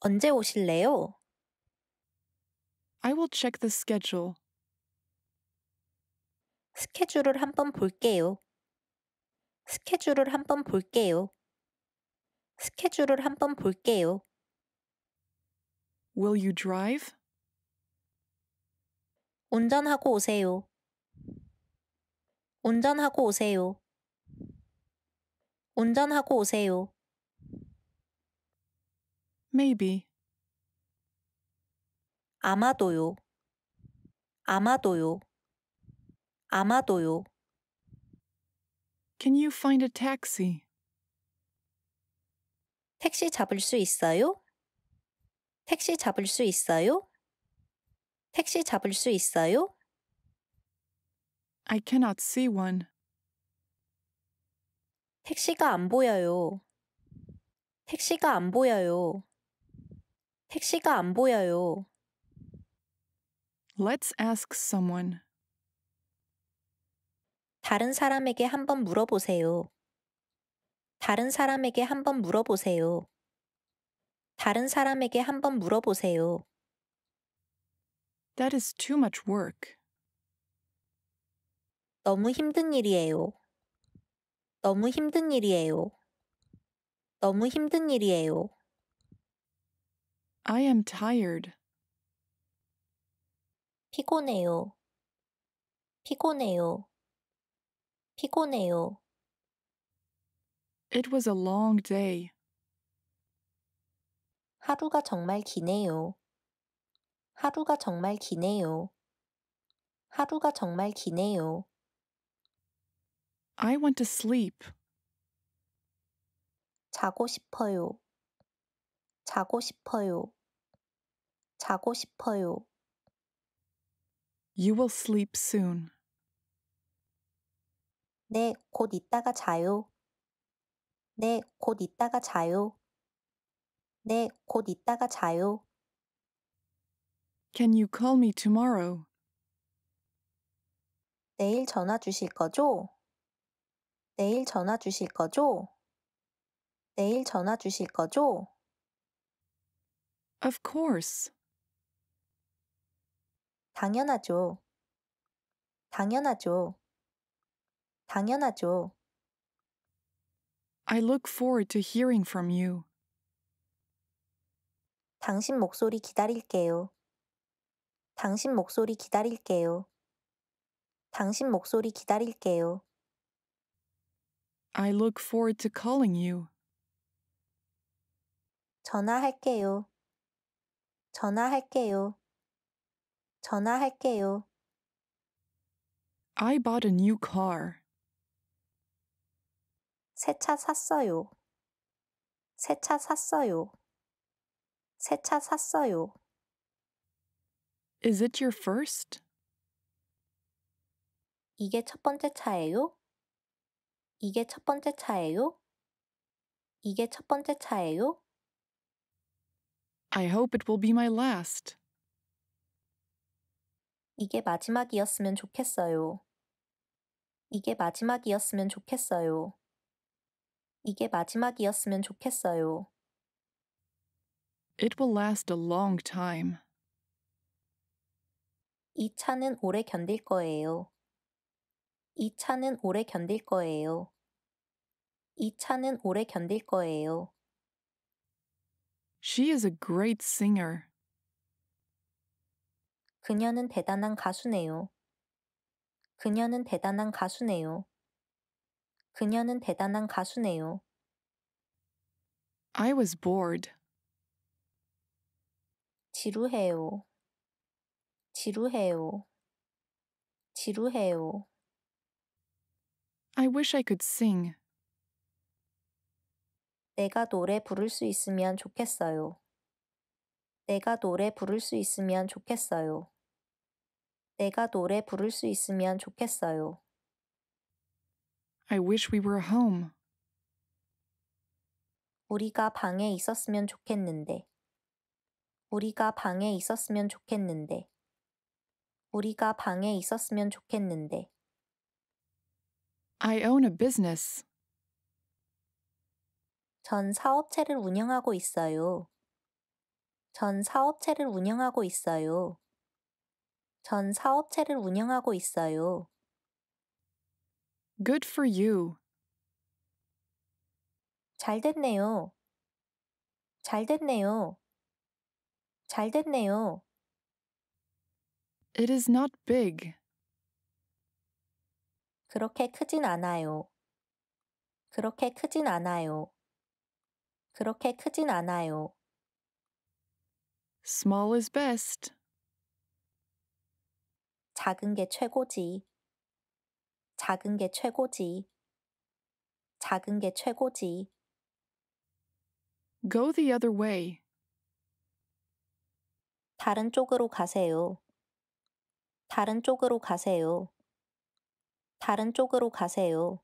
언제 오실래요? I will check the schedule. 스케줄을 한번 볼게요. 스케줄을 한번 볼게요. 스케줄을 한번 볼게요. Will you drive? 운전하고 오세요. 운전하고 오세요. 운전하고 오세요. Maybe. 아마도요. 아마도요. 아마도요. Can you find a taxi? 택시 잡을 수 있어요? 택시 잡을 수 있어요? 택시 잡을 수 있어요? I cannot see one. 택시가 안 보여요. 택시가 안 보여요. 택시가 안 보여요. Let's ask someone. 다른 사람에게 한번 물어보세요. 다른 사람에게 한번 물어보세요. 다른 사람에게 한번 물어보세요. That is too much work. 너무 힘든 일이에요. 너무 힘든 일이에요. 너무 힘든 일이에요. I am tired. 피곤해요. 피곤해요. 피곤해요. It was a long day. 하루가 정말 기네요. 하루가 정말 기네요. 하루가 정말 기네요. I want to sleep. 자고 싶어요. 자고 싶어요. 자고 싶어요. You will sleep soon. 네, 곧 이따가 자요. 네, 곧 이따가 자요. 네, 곧 이따가 자요. Can you call me tomorrow? 내일 전화 주실 거죠? 내일 전화 주실 거죠? 내일 전화 주실 거죠? Of course. 당연하죠. 당연하죠. 당연하죠. I look forward to hearing from you. 당신 목소리 기다릴게요. 당신 목소리 기다릴게요. 당신 목소리 기다릴게요. I look forward to calling you. 전화할게요. 전화할게요. 전화할게요. I bought a new car. 새 차 샀어요. 새 차 샀어요. 새 차 샀어요. Is it your first? 이게 첫 번째 차예요? 이게 첫 번째 차예요? 이게 첫 번째 차예요? I hope it will be my last. 이게 마지막이었으면 좋겠어요. 이게 마지막이었으면 좋겠어요. 이게 마지막이었으면 좋겠어요. It will last a long time. 이 차는 오래 견딜 거예요. 이 차는 오래 견딜 거예요. 이 차는 오래 견딜 거예요. She is a great singer. 그녀는 대단한 가수네요. 그녀는 대단한 가수네요. 그녀는 대단한 가수네요. I was bored. 지루해요. 지루해요. 지루해요. I wish I could sing. 내가 노래 부를 수 있으면 좋겠어요. 내가 노래 부를 수 있으면 좋겠어요. 내가 노래 부를 수 있으면 좋겠어요. I wish we were home. 우리가 방에 있었으면 좋겠는데. 우리가 방에 있었으면 좋겠는데. 우리가 방에 있었으면 좋겠는데. I own a business. 전 사업체를 운영하고 있어요. 전 사업체를 운영하고 있어요. 전 사업체를 운영하고 있어요. Good for you. 잘 됐네요. 잘 됐네요. 잘 됐네요. It is not big. 그렇게 크진 않아요. 그렇게 크진 않아요. 그렇게 크진 않아요. Small is best. 작은 게 최고지. 작은 게 최고지. 작은 게 최고지. Go the other way. 다른 쪽으로 가세요. 다른 쪽으로 가세요. 다른 쪽으로 가세요.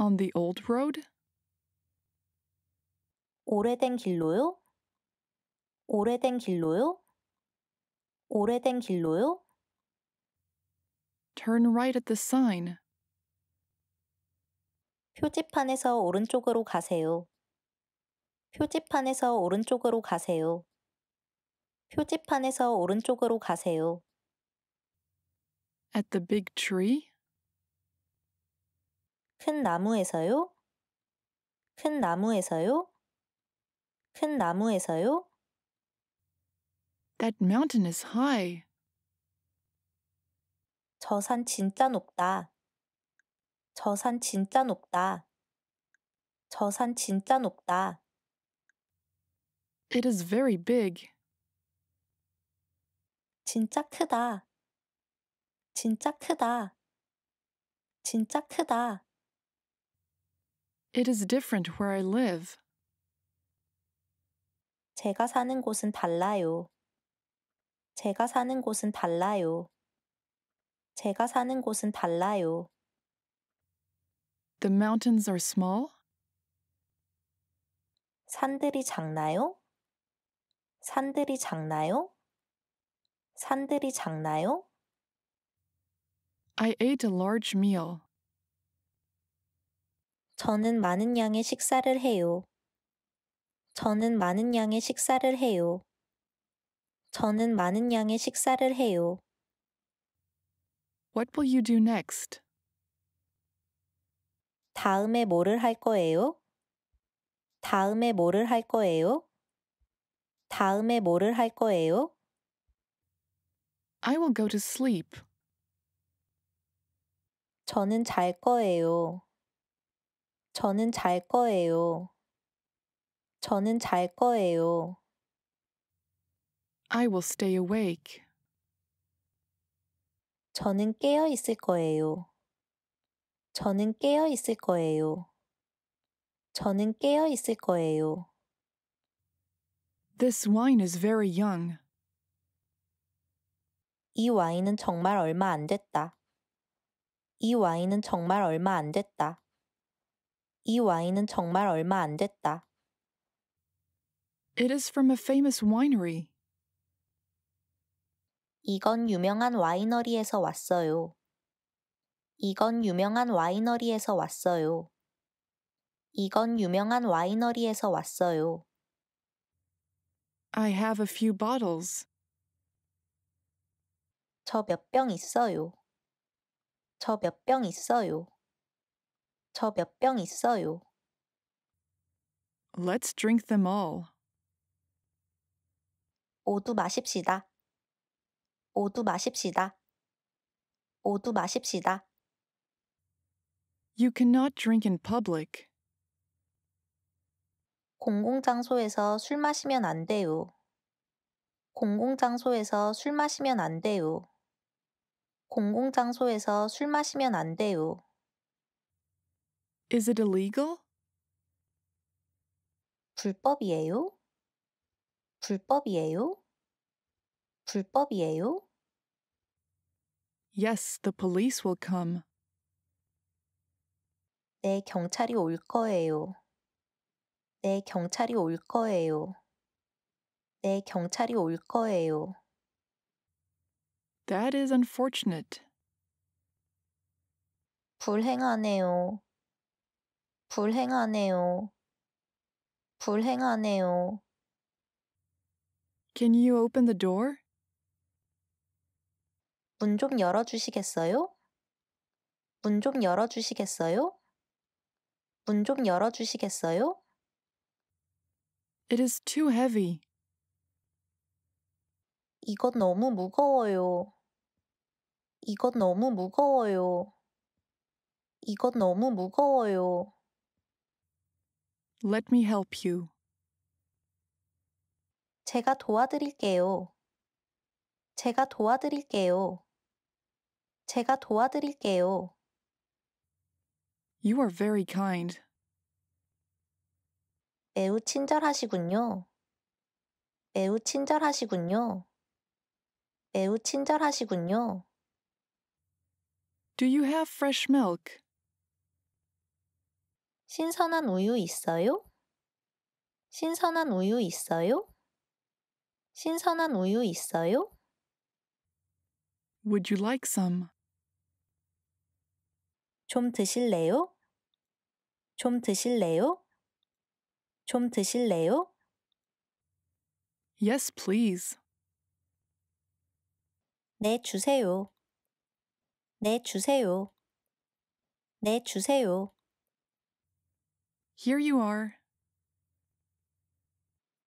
On the old road? 오래된 길로요? 오래된 길로요? 오래된 길로요? Turn right at the sign. 표지판에서 오른쪽으로 가세요. 표지판에서 오른쪽으로 가세요. 표지판에서 오른쪽으로 가세요. At the big tree? 큰 나무에서요? 큰 나무에서요? 큰 나무에서요? That mountain is high. 저 산 진짜 높다. 저 산 진짜 높다. 저 산 진짜 높다. It is very big. 진짜 크다. 진짜 크다. 진짜 크다. It is different where I live. 제가 사는 곳은 달라요. 제가 사는 곳은 달라요. 제가 사는 곳은 달라요. The mountains are small. 산들이 작나요? 산들이 작나요? 산들이 작나요? I ate a large meal. 저는 많은 양의 식사를 해요. 저는 많은 양의 식사를 해요. 저는 많은 양의 식사를 해요. What will you do next? 다음에 뭐를 할 거예요? 다음에 뭐를 할 거예요? 다음에 뭐를 할 거예요? I will go to sleep. 저는 잘 거예요. 저는 잘 거예요. 저는 잘 거예요. I will stay awake. 저는 깨어 있을 거예요. 저는 깨어 있을 거예요. 저는 깨어 있을 거예요. This wine is very young. 이 와인은 정말 얼마 안 됐다. 이 와인은 정말 얼마 안 됐다. 이 와인은 정말 얼마 안 됐다. It is from a famous winery. 이건 유명한 와이너리에서 왔어요. 이건 유명한 와이너리에서 왔어요. 이건 유명한 와이너리에서 왔어요. I have a few bottles. 저몇병 있어요. 저 몇 병 있어요. 저 몇 병 있어요. Let's drink them all. 모두 마십시다. 모두 마십시다. 모두 마십시다. You cannot drink in public. 공공장소에서 술 마시면 안 돼요. 공공장소에서 술 마시면 안 돼요. 공공장소에서 술 마시면 안 돼요. Is it illegal? 불법이에요? 불법이에요? 불법이에요? Yes, the police will come. 네, 경찰이 올 거예요. 네, 경찰이 올 거예요. 네, 경찰이 올 거예요. That is unfortunate. 불행하네요. 불행하네요. 불행하네요. Can you open the door? 문 좀 열어주시겠어요? 문 좀 열어주시겠어요? 문 좀 열어주시겠어요? It is too heavy. 이건 너무 무거워요. 이건 너무 무거워요. 이건 너무 무거워요. Let me help you. 제가 도와드릴게요. 제가 도와드릴게요. 제가 도와드릴게요. You are very kind. 매우 친절하시군요. 매우 친절하시군요. 매우 친절하시군요. Do you have fresh milk? 신선한 우유 있어요? 신선한 우유 있어요? 신선한 우유 있어요? Would you like some? 좀 드실래요? 좀 드실래요? 좀 드실래요? Yes, please. 네, 주세요. 내 네, 주세요. 내 네, 주세요. Here you are.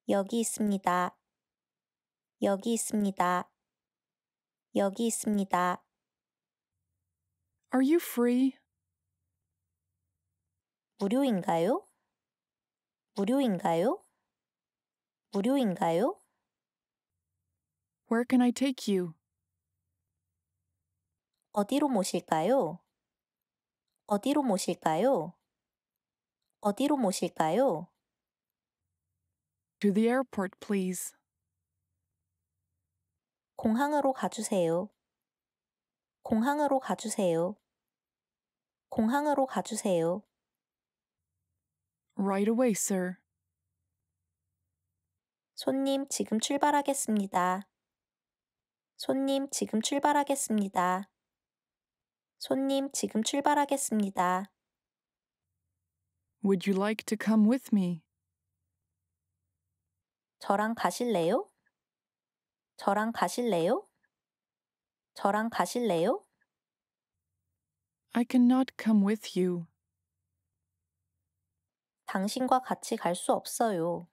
여기 있습니다. 여기 있습니다. 여기 있습니다. Are you free? 무료인가요? 무료인가요? 무료인가요? Where can I take you? 어디로 모실까요? 어디로 모실까요? 어디로 모실까요? To the airport, please. 공항으로 가주세요. 공항으로 가주세요. 공항으로 가주세요. Right away, sir. 손님, 지금 출발하겠습니다. 손님, 지금 출발하겠습니다. 손님, 지금 출발하겠습니다. Would you like to come with me? 저랑 가실래요? 저랑 가실래요? 저랑 가실래요? I cannot come with you. 당신과 같이 갈 수 없어요.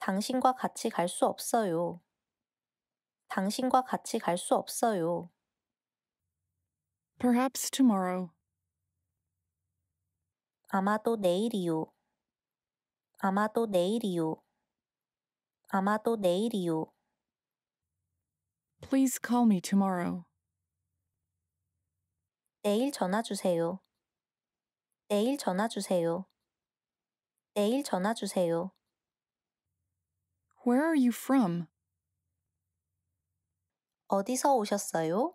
당신과 같이 갈 수 없어요. 당신과 같이 갈 수 없어요. Perhaps tomorrow. 아마도 내일이요. 아마도 내일이요. 아마도 내일이요. Please call me tomorrow. 내일 전화 주세요. 내일 전화 주세요. 내일 전화 주세요. Where are you from? 어디서 오셨어요?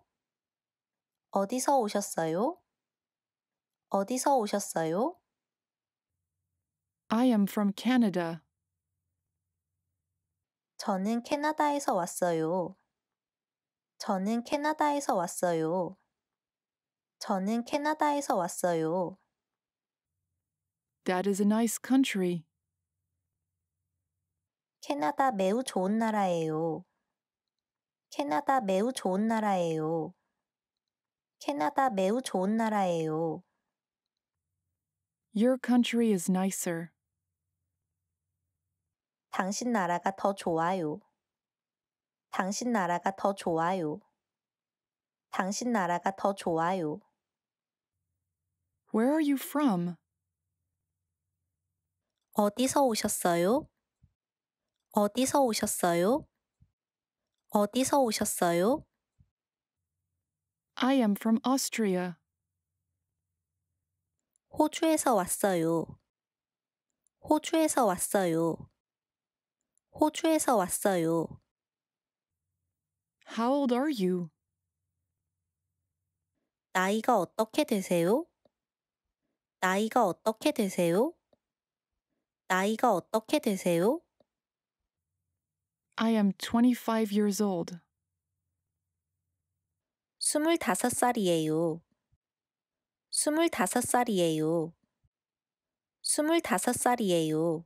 어디서 오셨어요? 어디서 오셨어요? I am from Canada. 저는 캐나다에서 왔어요. 저는 캐나다에서 왔어요. 저는 캐나다에서 왔어요. That is a nice country. 캐나다 매우 좋은 나라예요. 캐나다 매우 좋은 나라예요. 캐나다 매우 좋은 나라예요. Your country is nicer. 당신 나라가 더 좋아요. 당신 나라가 더 좋아요. 당신 나라가 더 좋아요. Where are you from? 어디서 오셨어요? 어디서 오셨어요? 어디서 오셨어요? I am from Austria. 호주에서 왔어요. 호주에서 왔어요. 호주에서 왔어요. How old are you? 나이가 어떻게 되세요? 나이가 어떻게 되세요? 나이가 어떻게 되세요? I am 25 years old. 스물다섯 살이에요. 스물다섯 살이에요. 스물다섯 살이에요.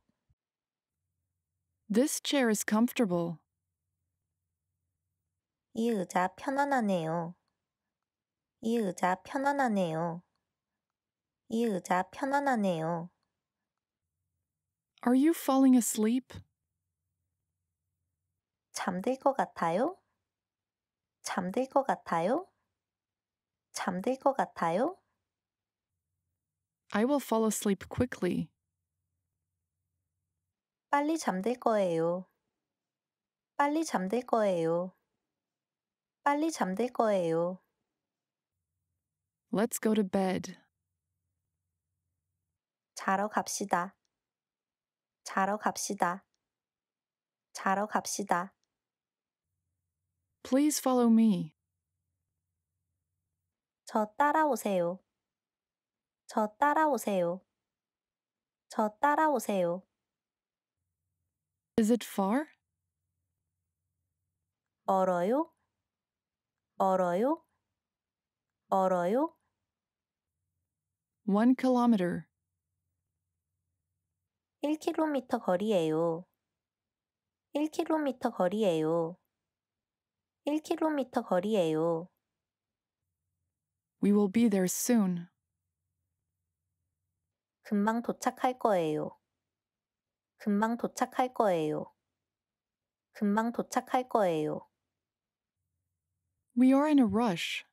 This chair is comfortable. 이 의자 편안하네요. 이 의자 편안하네요. 이 의자 편안하네요. Are you falling asleep? 잠들 것 같아요? 잠들 것 같아요? 잠들 것 같아요? I will fall asleep quickly. 빨리 잠들 거예요. 빨리 잠들 거예요. 빨리 잠들 거예요. Let's go to bed. 자러 갑시다. 자러 갑시다. 자러 갑시다. Please follow me. 저 따라오세요. 저 따라오세요. 저 따라오세요. Is it far? 멀어요? 멀어요? 멀어요? One kilometer. 1km 거리예요. 1km 거리예요. 1km 거리예요. We will be there soon. 금방 도착할 거예요. 금방 도착할 거예요. 금방 도착할 거예요. We are in a rush.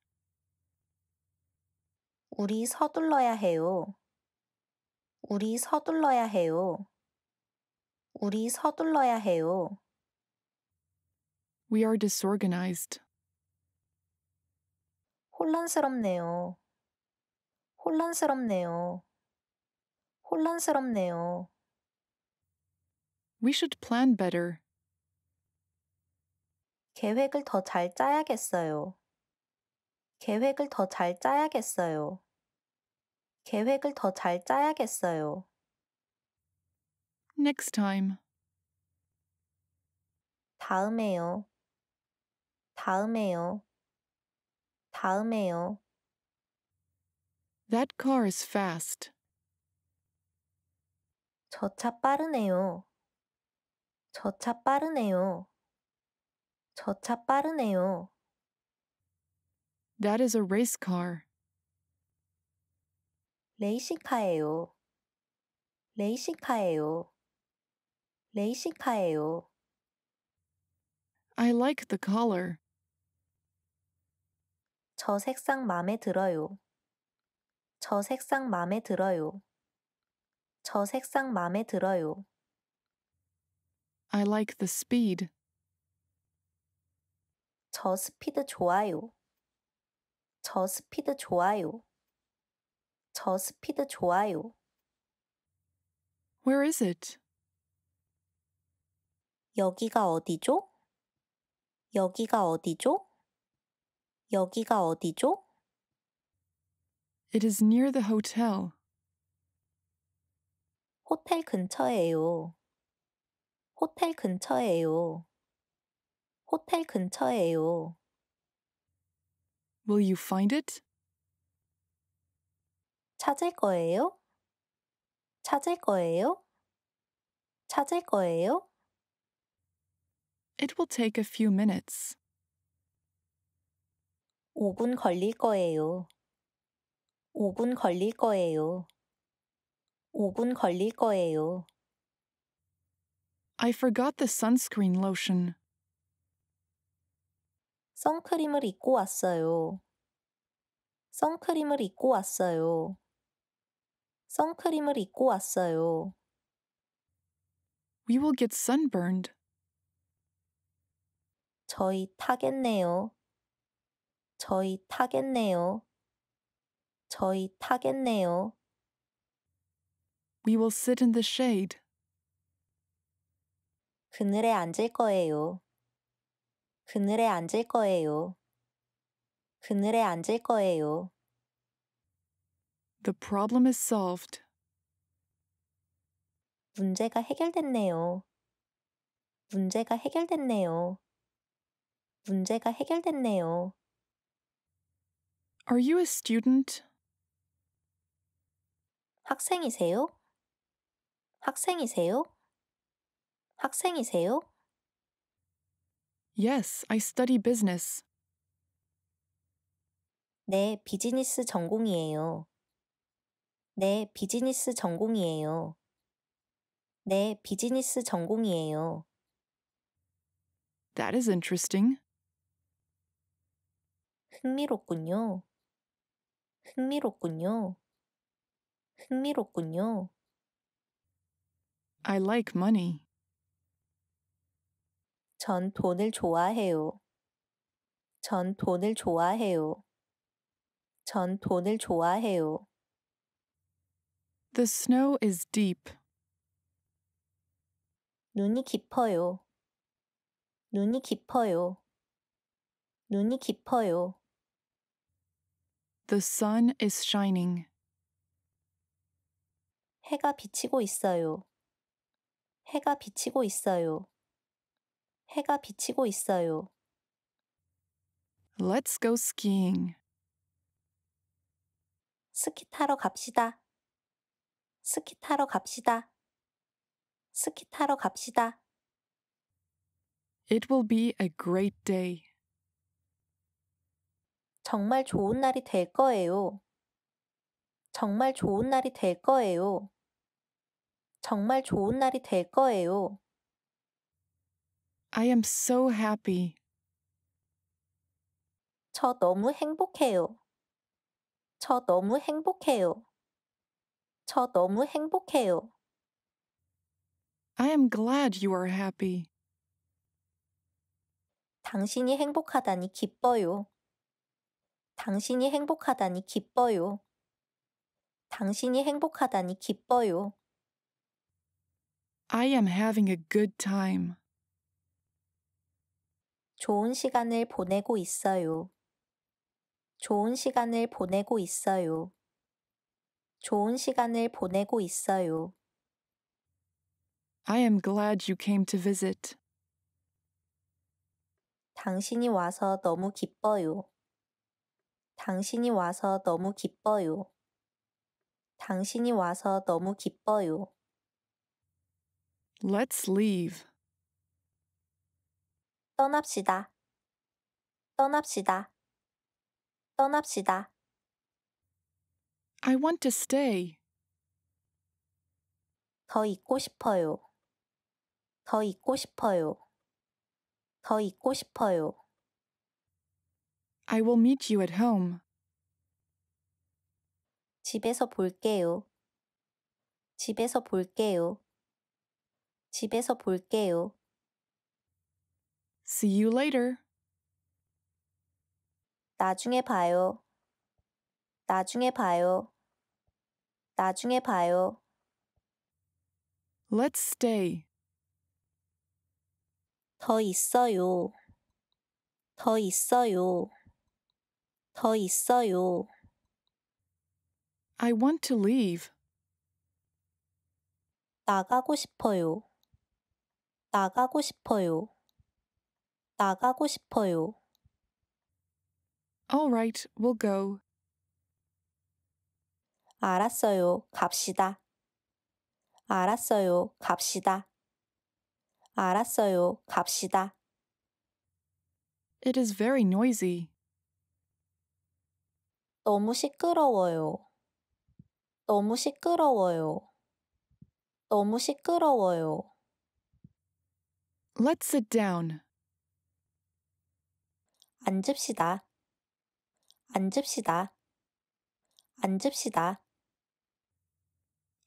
우리 서둘러야 해요. 우리 서둘러야 해요. 우리 서둘러야 해요. We are disorganized. 혼란스럽네요. 혼란스럽네요. 혼란스럽네요. We should plan better. 계획을 더 잘 짜야겠어요. 계획을 더잘 짜야겠어요. 계획을 더잘 짜야겠어요. Next time. 다음에요. 다음에요. 다음에요. That car is fast. 저 차 빠르네요. 저 차 빠르네요. 저 차 빠르네요. That is a race car. 레이싱카예요. 레이싱카예요. 레이싱카예요. I like the color. 저 색상 맘에 들어요. 저 색상 맘에 들어요. 저 색상 맘에 들어요. I like the speed. 저 스피드 좋아요. 저 스피드 좋아요. 저 스피드 좋아요. Where is it? 여기가 어디죠? 여기가 어디죠? 여기가 어디죠? It is near the hotel. 호텔 근처예요. 호텔 근처예요. 호텔 근처예요. Will you find it? 찾을 거예요? 찾을 거예요? 찾을 거예요? It will take a few minutes. 5분 걸릴 거예요. 5분 걸릴 거예요. 5분 걸릴 거예요. I forgot the sunscreen lotion. 선크림을 입고 왔어요. 선크림을 입고 왔어요. 선크림을 입고 왔어요. We will get sunburned. 저희 타겠네요. 저희 타겠네요. 저희 타겠네요. We will sit in the shade. 그늘에 앉을 거예요. 그늘에 앉을 거예요. 그늘에 앉을 거예요. The problem is solved. 문제가 해결됐네요. 문제가 해결됐네요. 문제가 해결됐네요. Are you a student? 학생이세요? 학생이세요? 학생이세요? Yes, I study business. 네, 비즈니스 전공이에요. 네, 비즈니스 전공이에요. 네, 비즈니스 전공이에요. That is interesting. 흥미롭군요. 흥미롭군요. 흥미롭군요. I like money. 전 돈을 좋아해요. 전 돈을 좋아해요. 전 돈을 좋아해요. The snow is deep. 눈이 깊어요. 눈이 깊어요. 눈이 깊어요. The sun is shining. 해가 비치고 있어요. 해가 비치고 있어요. 해가 비치고 있어요. Let's go skiing. 스키 타러 갑시다. 스키 타러 갑시다. 스키 타러 갑시다. It will be a great day. 정말 좋은 날이 될 거예요. 정말 좋은 날이 될 거예요. 정말 좋은 날이 될 거예요. I am so happy. 저 너무 행복해요. 저 너무 행복해요. 저 너무 행복해요. I am glad you are happy. 당신이 행복하다니 기뻐요. 당신이 행복하다니 기뻐요. 당신이 행복하다니 기뻐요. I am having a good time. 좋은 시간을 보내고 있어요. 좋은 시간을 보내고 있어요. 좋은 시간을 보내고 있어요. I am glad you came to visit. 당신이 와서 너무 기뻐요. 당신이 와서 너무 기뻐요. 당신이 와서 너무 기뻐요. Let's leave. 떠납시다. 떠납시다. 떠납시다. I want to stay. 더 있고 싶어요. 더 있고 싶어요. 더 있고 싶어요. I will meet you at home. 집에서 볼게요. 집에서 볼게요. 집에서 볼게요. See you later. 나중에 봐요. 나중에 봐요. 나중에 봐요. Let's stay. 더 있어요. 더 있어요. 더 있어요. I want to leave. 나가고 싶어요. 나가고 싶어요. 나가고 싶어요. All right, we'll go. 알았어요. 갑시다. 알았어요. 갑시다. 알았어요. 갑시다. It is very noisy. 너무 시끄러워요. 너무 시끄러워요. 너무 시끄러워요. Let's sit down. 앉읍시다. 앉읍시다. 앉읍시다.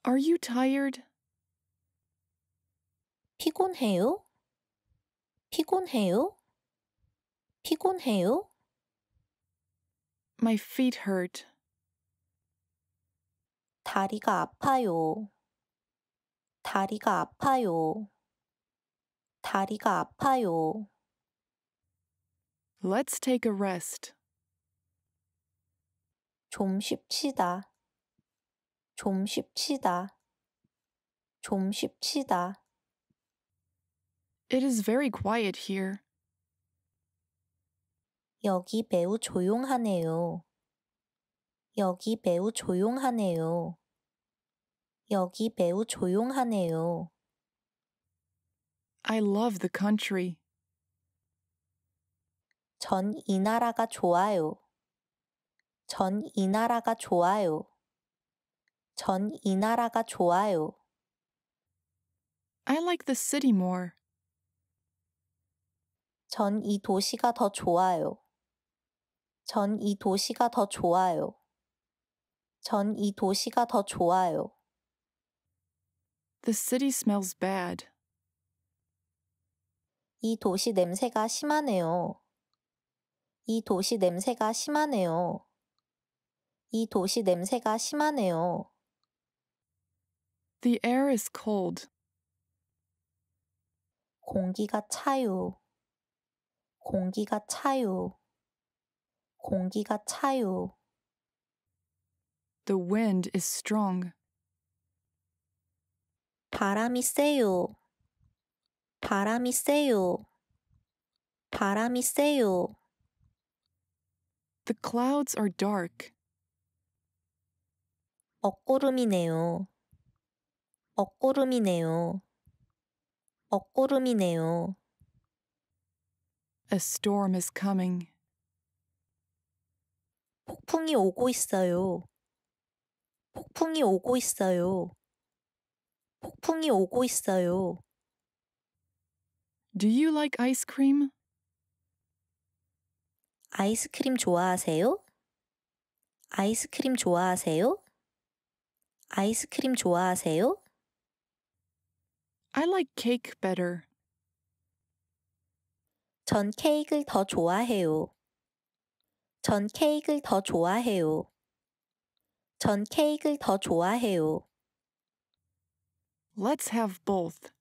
Are you tired? 피곤해요? 피곤해요? 피곤해요? My feet hurt. 다리가 아파요. 다리가 아파요. 다리가 아파요. Let's take a rest. 좀 쉽시다. 좀 쉽시다. 좀 쉽시다. It is very quiet here. 여기 매우 조용하네요. 여기 매우 조용하네요. 여기 매우 조용하네요. I love the country. 전 이 나라가 좋아요. 전 이 나라가 좋아요. 전 이 나라가 좋아요. I like the city more. 전 이 도시가 더 좋아요. 전이 도시가 더 좋아요. 전 이 도시가 더 좋아요. The city smells bad. 이 도시 냄새가 심하네요. 이 도시 냄새가 심하네요. 이 도시 냄새가 심하네요. The air is cold. 공기가 차요. 공기가 차요. 공기가 차요. The wind is strong. 바람이 세요. 바람이 세요. 바람이 세요. The clouds are dark. 먹구름이네요. 먹구름이네요. 먹구름이네요. A storm is coming. 폭풍이 오고 있어요. 폭풍이 오고 있어요. 폭풍이 오고 있어요. Do you like ice cream? 아이스크림 좋아하세요? 아이스크림 좋아하세요? 아이스크림 좋아하세요? I like cake better. 전 케이크를 더 좋아해요. 전 케이크를 더 좋아해요. 전 케이크를 더 좋아해요. Let's have both.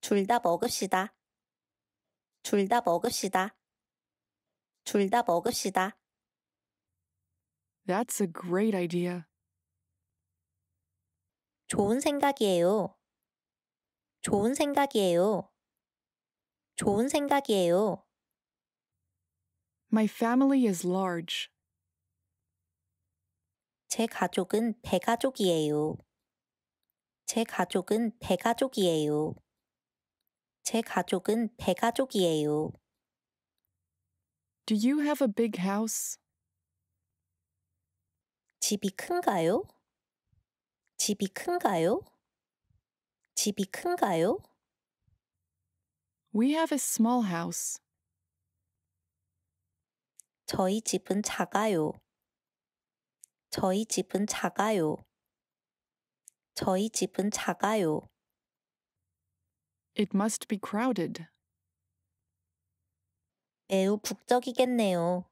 둘다 먹읍시다. 둘 다 먹읍시다. 둘 다 먹읍시다. That's a great idea. 좋은 생각이에요. 좋은 생각이에요. 좋은 생각이에요. My family is large. 제 가족은 대가족이에요. 제 가족은 대가족이에요. 제 가족은 대가족이에요. Do you have a big house? 집이 큰가요? 집이 큰가요? 집이 큰가요? We have a small house. 저희 집은 작아요. 저희 집은 작아요. 저희 집은 작아요. It must be crowded. 매우 북적이겠네요.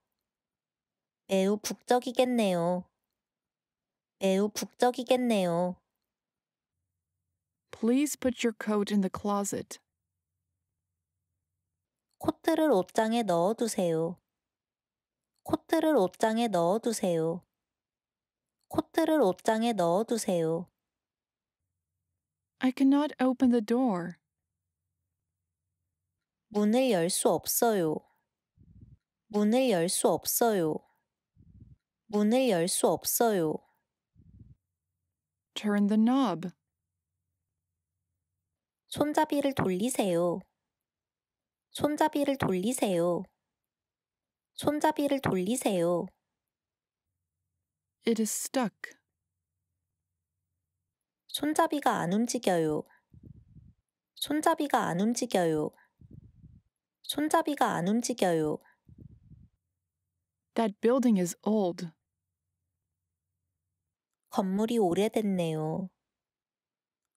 매우 북적이겠네요. 매우 북적이겠네요. Please put your coat in the closet. 코트를 옷장에 넣어두세요. 코트를 옷장에 넣어두세요. 코트를 옷장에 넣어두세요. I cannot open the door. 문을 열 수 없어요. 문을 열 수 없어요. 문을 열 수 없어요. Turn the knob. 손잡이를 돌리세요. 손잡이를 돌리세요. 손잡이를 돌리세요. It is stuck. 손잡이가 안 움직여요. 손잡이가 안 움직여요. 손잡이가 안 움직여요. That building is old. 건물이 오래됐네요.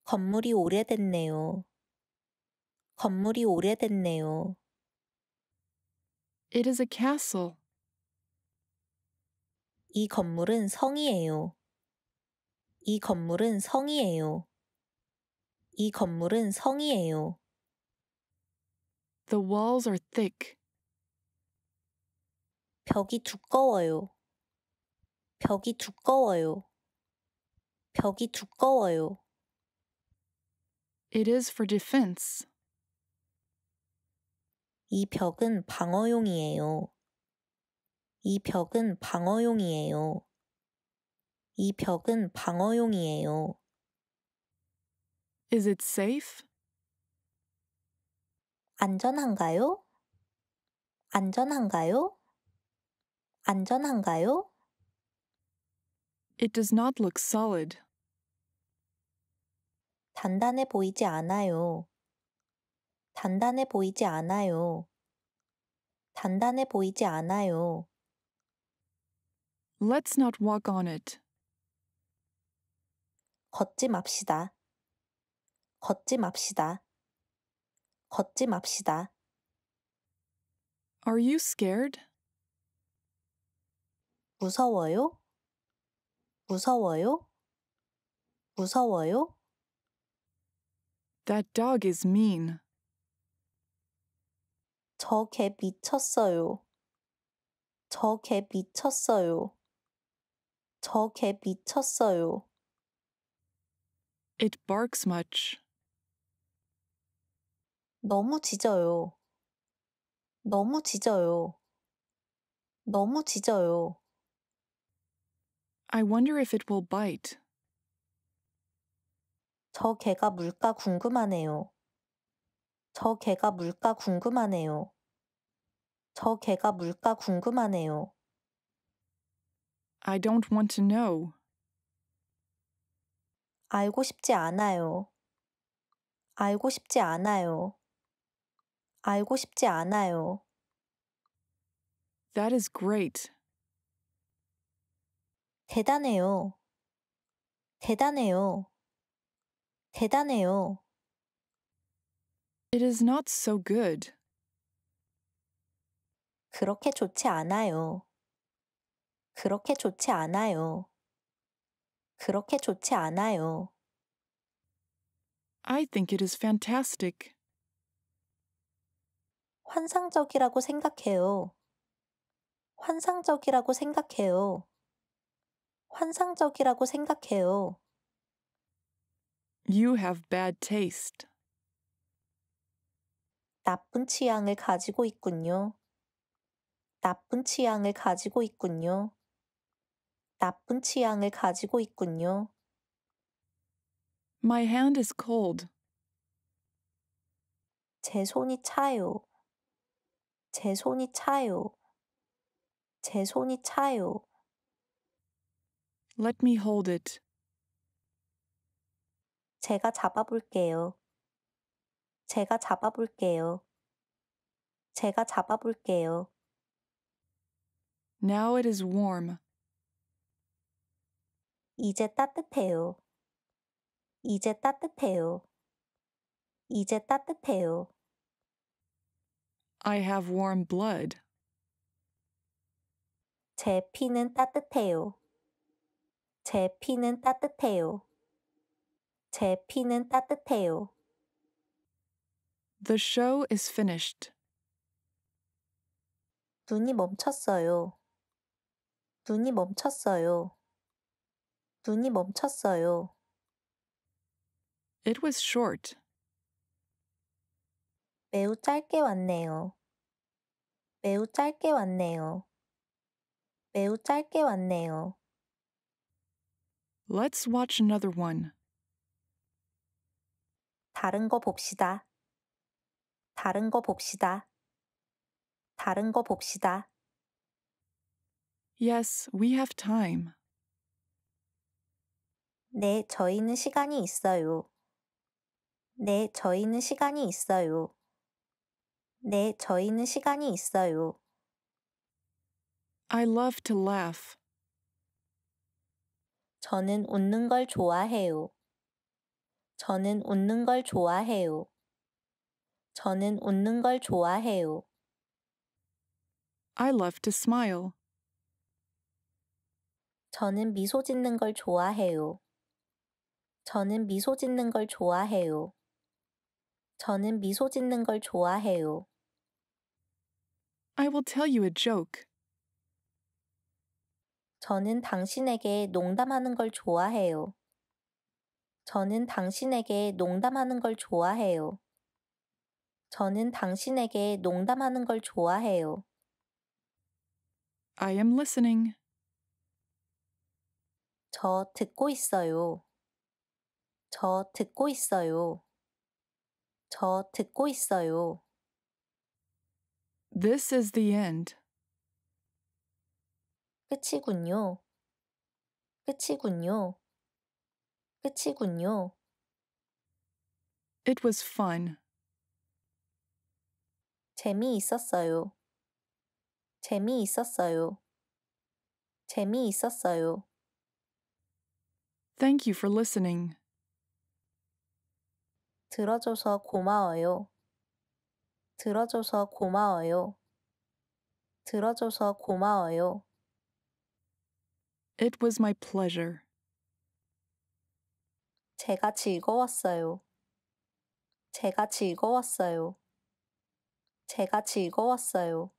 건물이 오래됐네요. 건물이 오래됐네요. It is a castle. 이 건물은 성이에요. 이 건물은 성이에요. 이 건물은 성이에요. The walls are thick. 벽이 두꺼워요. 벽이 두꺼워요. 벽이 두꺼워요. It is for defense. 이 벽은 방어용이에요. 이 벽은 방어용이에요. 이 벽은 방어용이에요. Is it safe? 안전한가요? 안전한가요? 안전한가요? It does not look solid. 단단해 보이지 않아요. 단단해 보이지 않아요. 단단해 보이지 않아요. Let's not walk on it. 걷지 맙시다. 걷지 맙시다. 걷지 맙시다. Are you scared? 무서워요? 무서워요? 무서워요? That dog is mean. 저개 미쳤어요. 저개 미쳤어요. 저개 미쳤어요. It barks much. 너무 짖어요. 너무 짖어요. 너무 짖어요. I wonder if it will bite. 저 개가 물까 궁금하네요. 저 개가 물까 궁금하네요. 저 개가 물까 궁금하네요. I don't want to know. 알고 싶지 않아요. 알고 싶지 않아요. 알고 싶지 않아요. That is great. 대단해요. 대단해요. 대단해요. It is not so good. 그렇게 좋지 않아요. 그렇게 좋지 않아요. 그렇게 좋지 않아요. I think it is fantastic. 환상적이라고 생각해요. 환상적이라고 생각해요. 환상적이라고 생각해요. You have bad taste. 나쁜 취향을 가지고 있군요. 나쁜 취향을 가지고 있군요. 나쁜 취향을 가지고 있군요. My hand is cold. 제 손이 차요. 제 손이 차요. 제 손이 차요. Let me hold it. 제가 잡아볼게요. 제가 잡아볼게요. 제가 잡아볼게요. Now it is warm. 이제 따뜻해요. 이제 따뜻해요. 이제 따뜻해요. I have warm blood. 제 피는 따뜻해요. 제 피는 따뜻해요. 제 피는 따뜻해요. The show is finished. 눈이 멈췄어요. 눈이 멈췄어요. 눈이 멈췄어요. It was short. 매우 짧게 왔네요. 매우 짧게 왔네요. 매우 짧게 왔네요. Let's watch another one. 다른 거 봅시다. 다른 거 봅시다. 다른 거 봅시다. Yes, we have time. 네, 저희는 시간이 있어요. 네, 저희는 시간이 있어요. 네, 저희는 시간이 있어요. I love to laugh. 저는 웃는 걸 좋아해요. 저는 웃는 걸 좋아해요. 저는 웃는 걸 좋아해요. I love to smile. 저는 미소 짓는 걸 좋아해요. 저는 미소 짓는 걸 좋아해요. 저는 미소 짓는 걸 좋아해요. I will tell you a joke. 저는 당신에게 농담하는 걸 좋아해요. 저는 당신에게 농담하는 걸 좋아해요. 저는 당신에게 농담하는 걸 좋아해요. I am listening. 저 듣고 있어요. 저 듣고 있어요. 저 듣고 있어요. This is the end. 끝이군요. 끝이군요. 끝이군요. It was fun. 재미있었어요. 재미있었어요. 재미있었어요. Thank you for listening. 들어줘서 고마워요. 들어줘서 고마워요. 들어줘서 고마워요. It was my pleasure. 제가 즐거웠어요. 제가 즐거웠어요. 제가 즐거웠어요.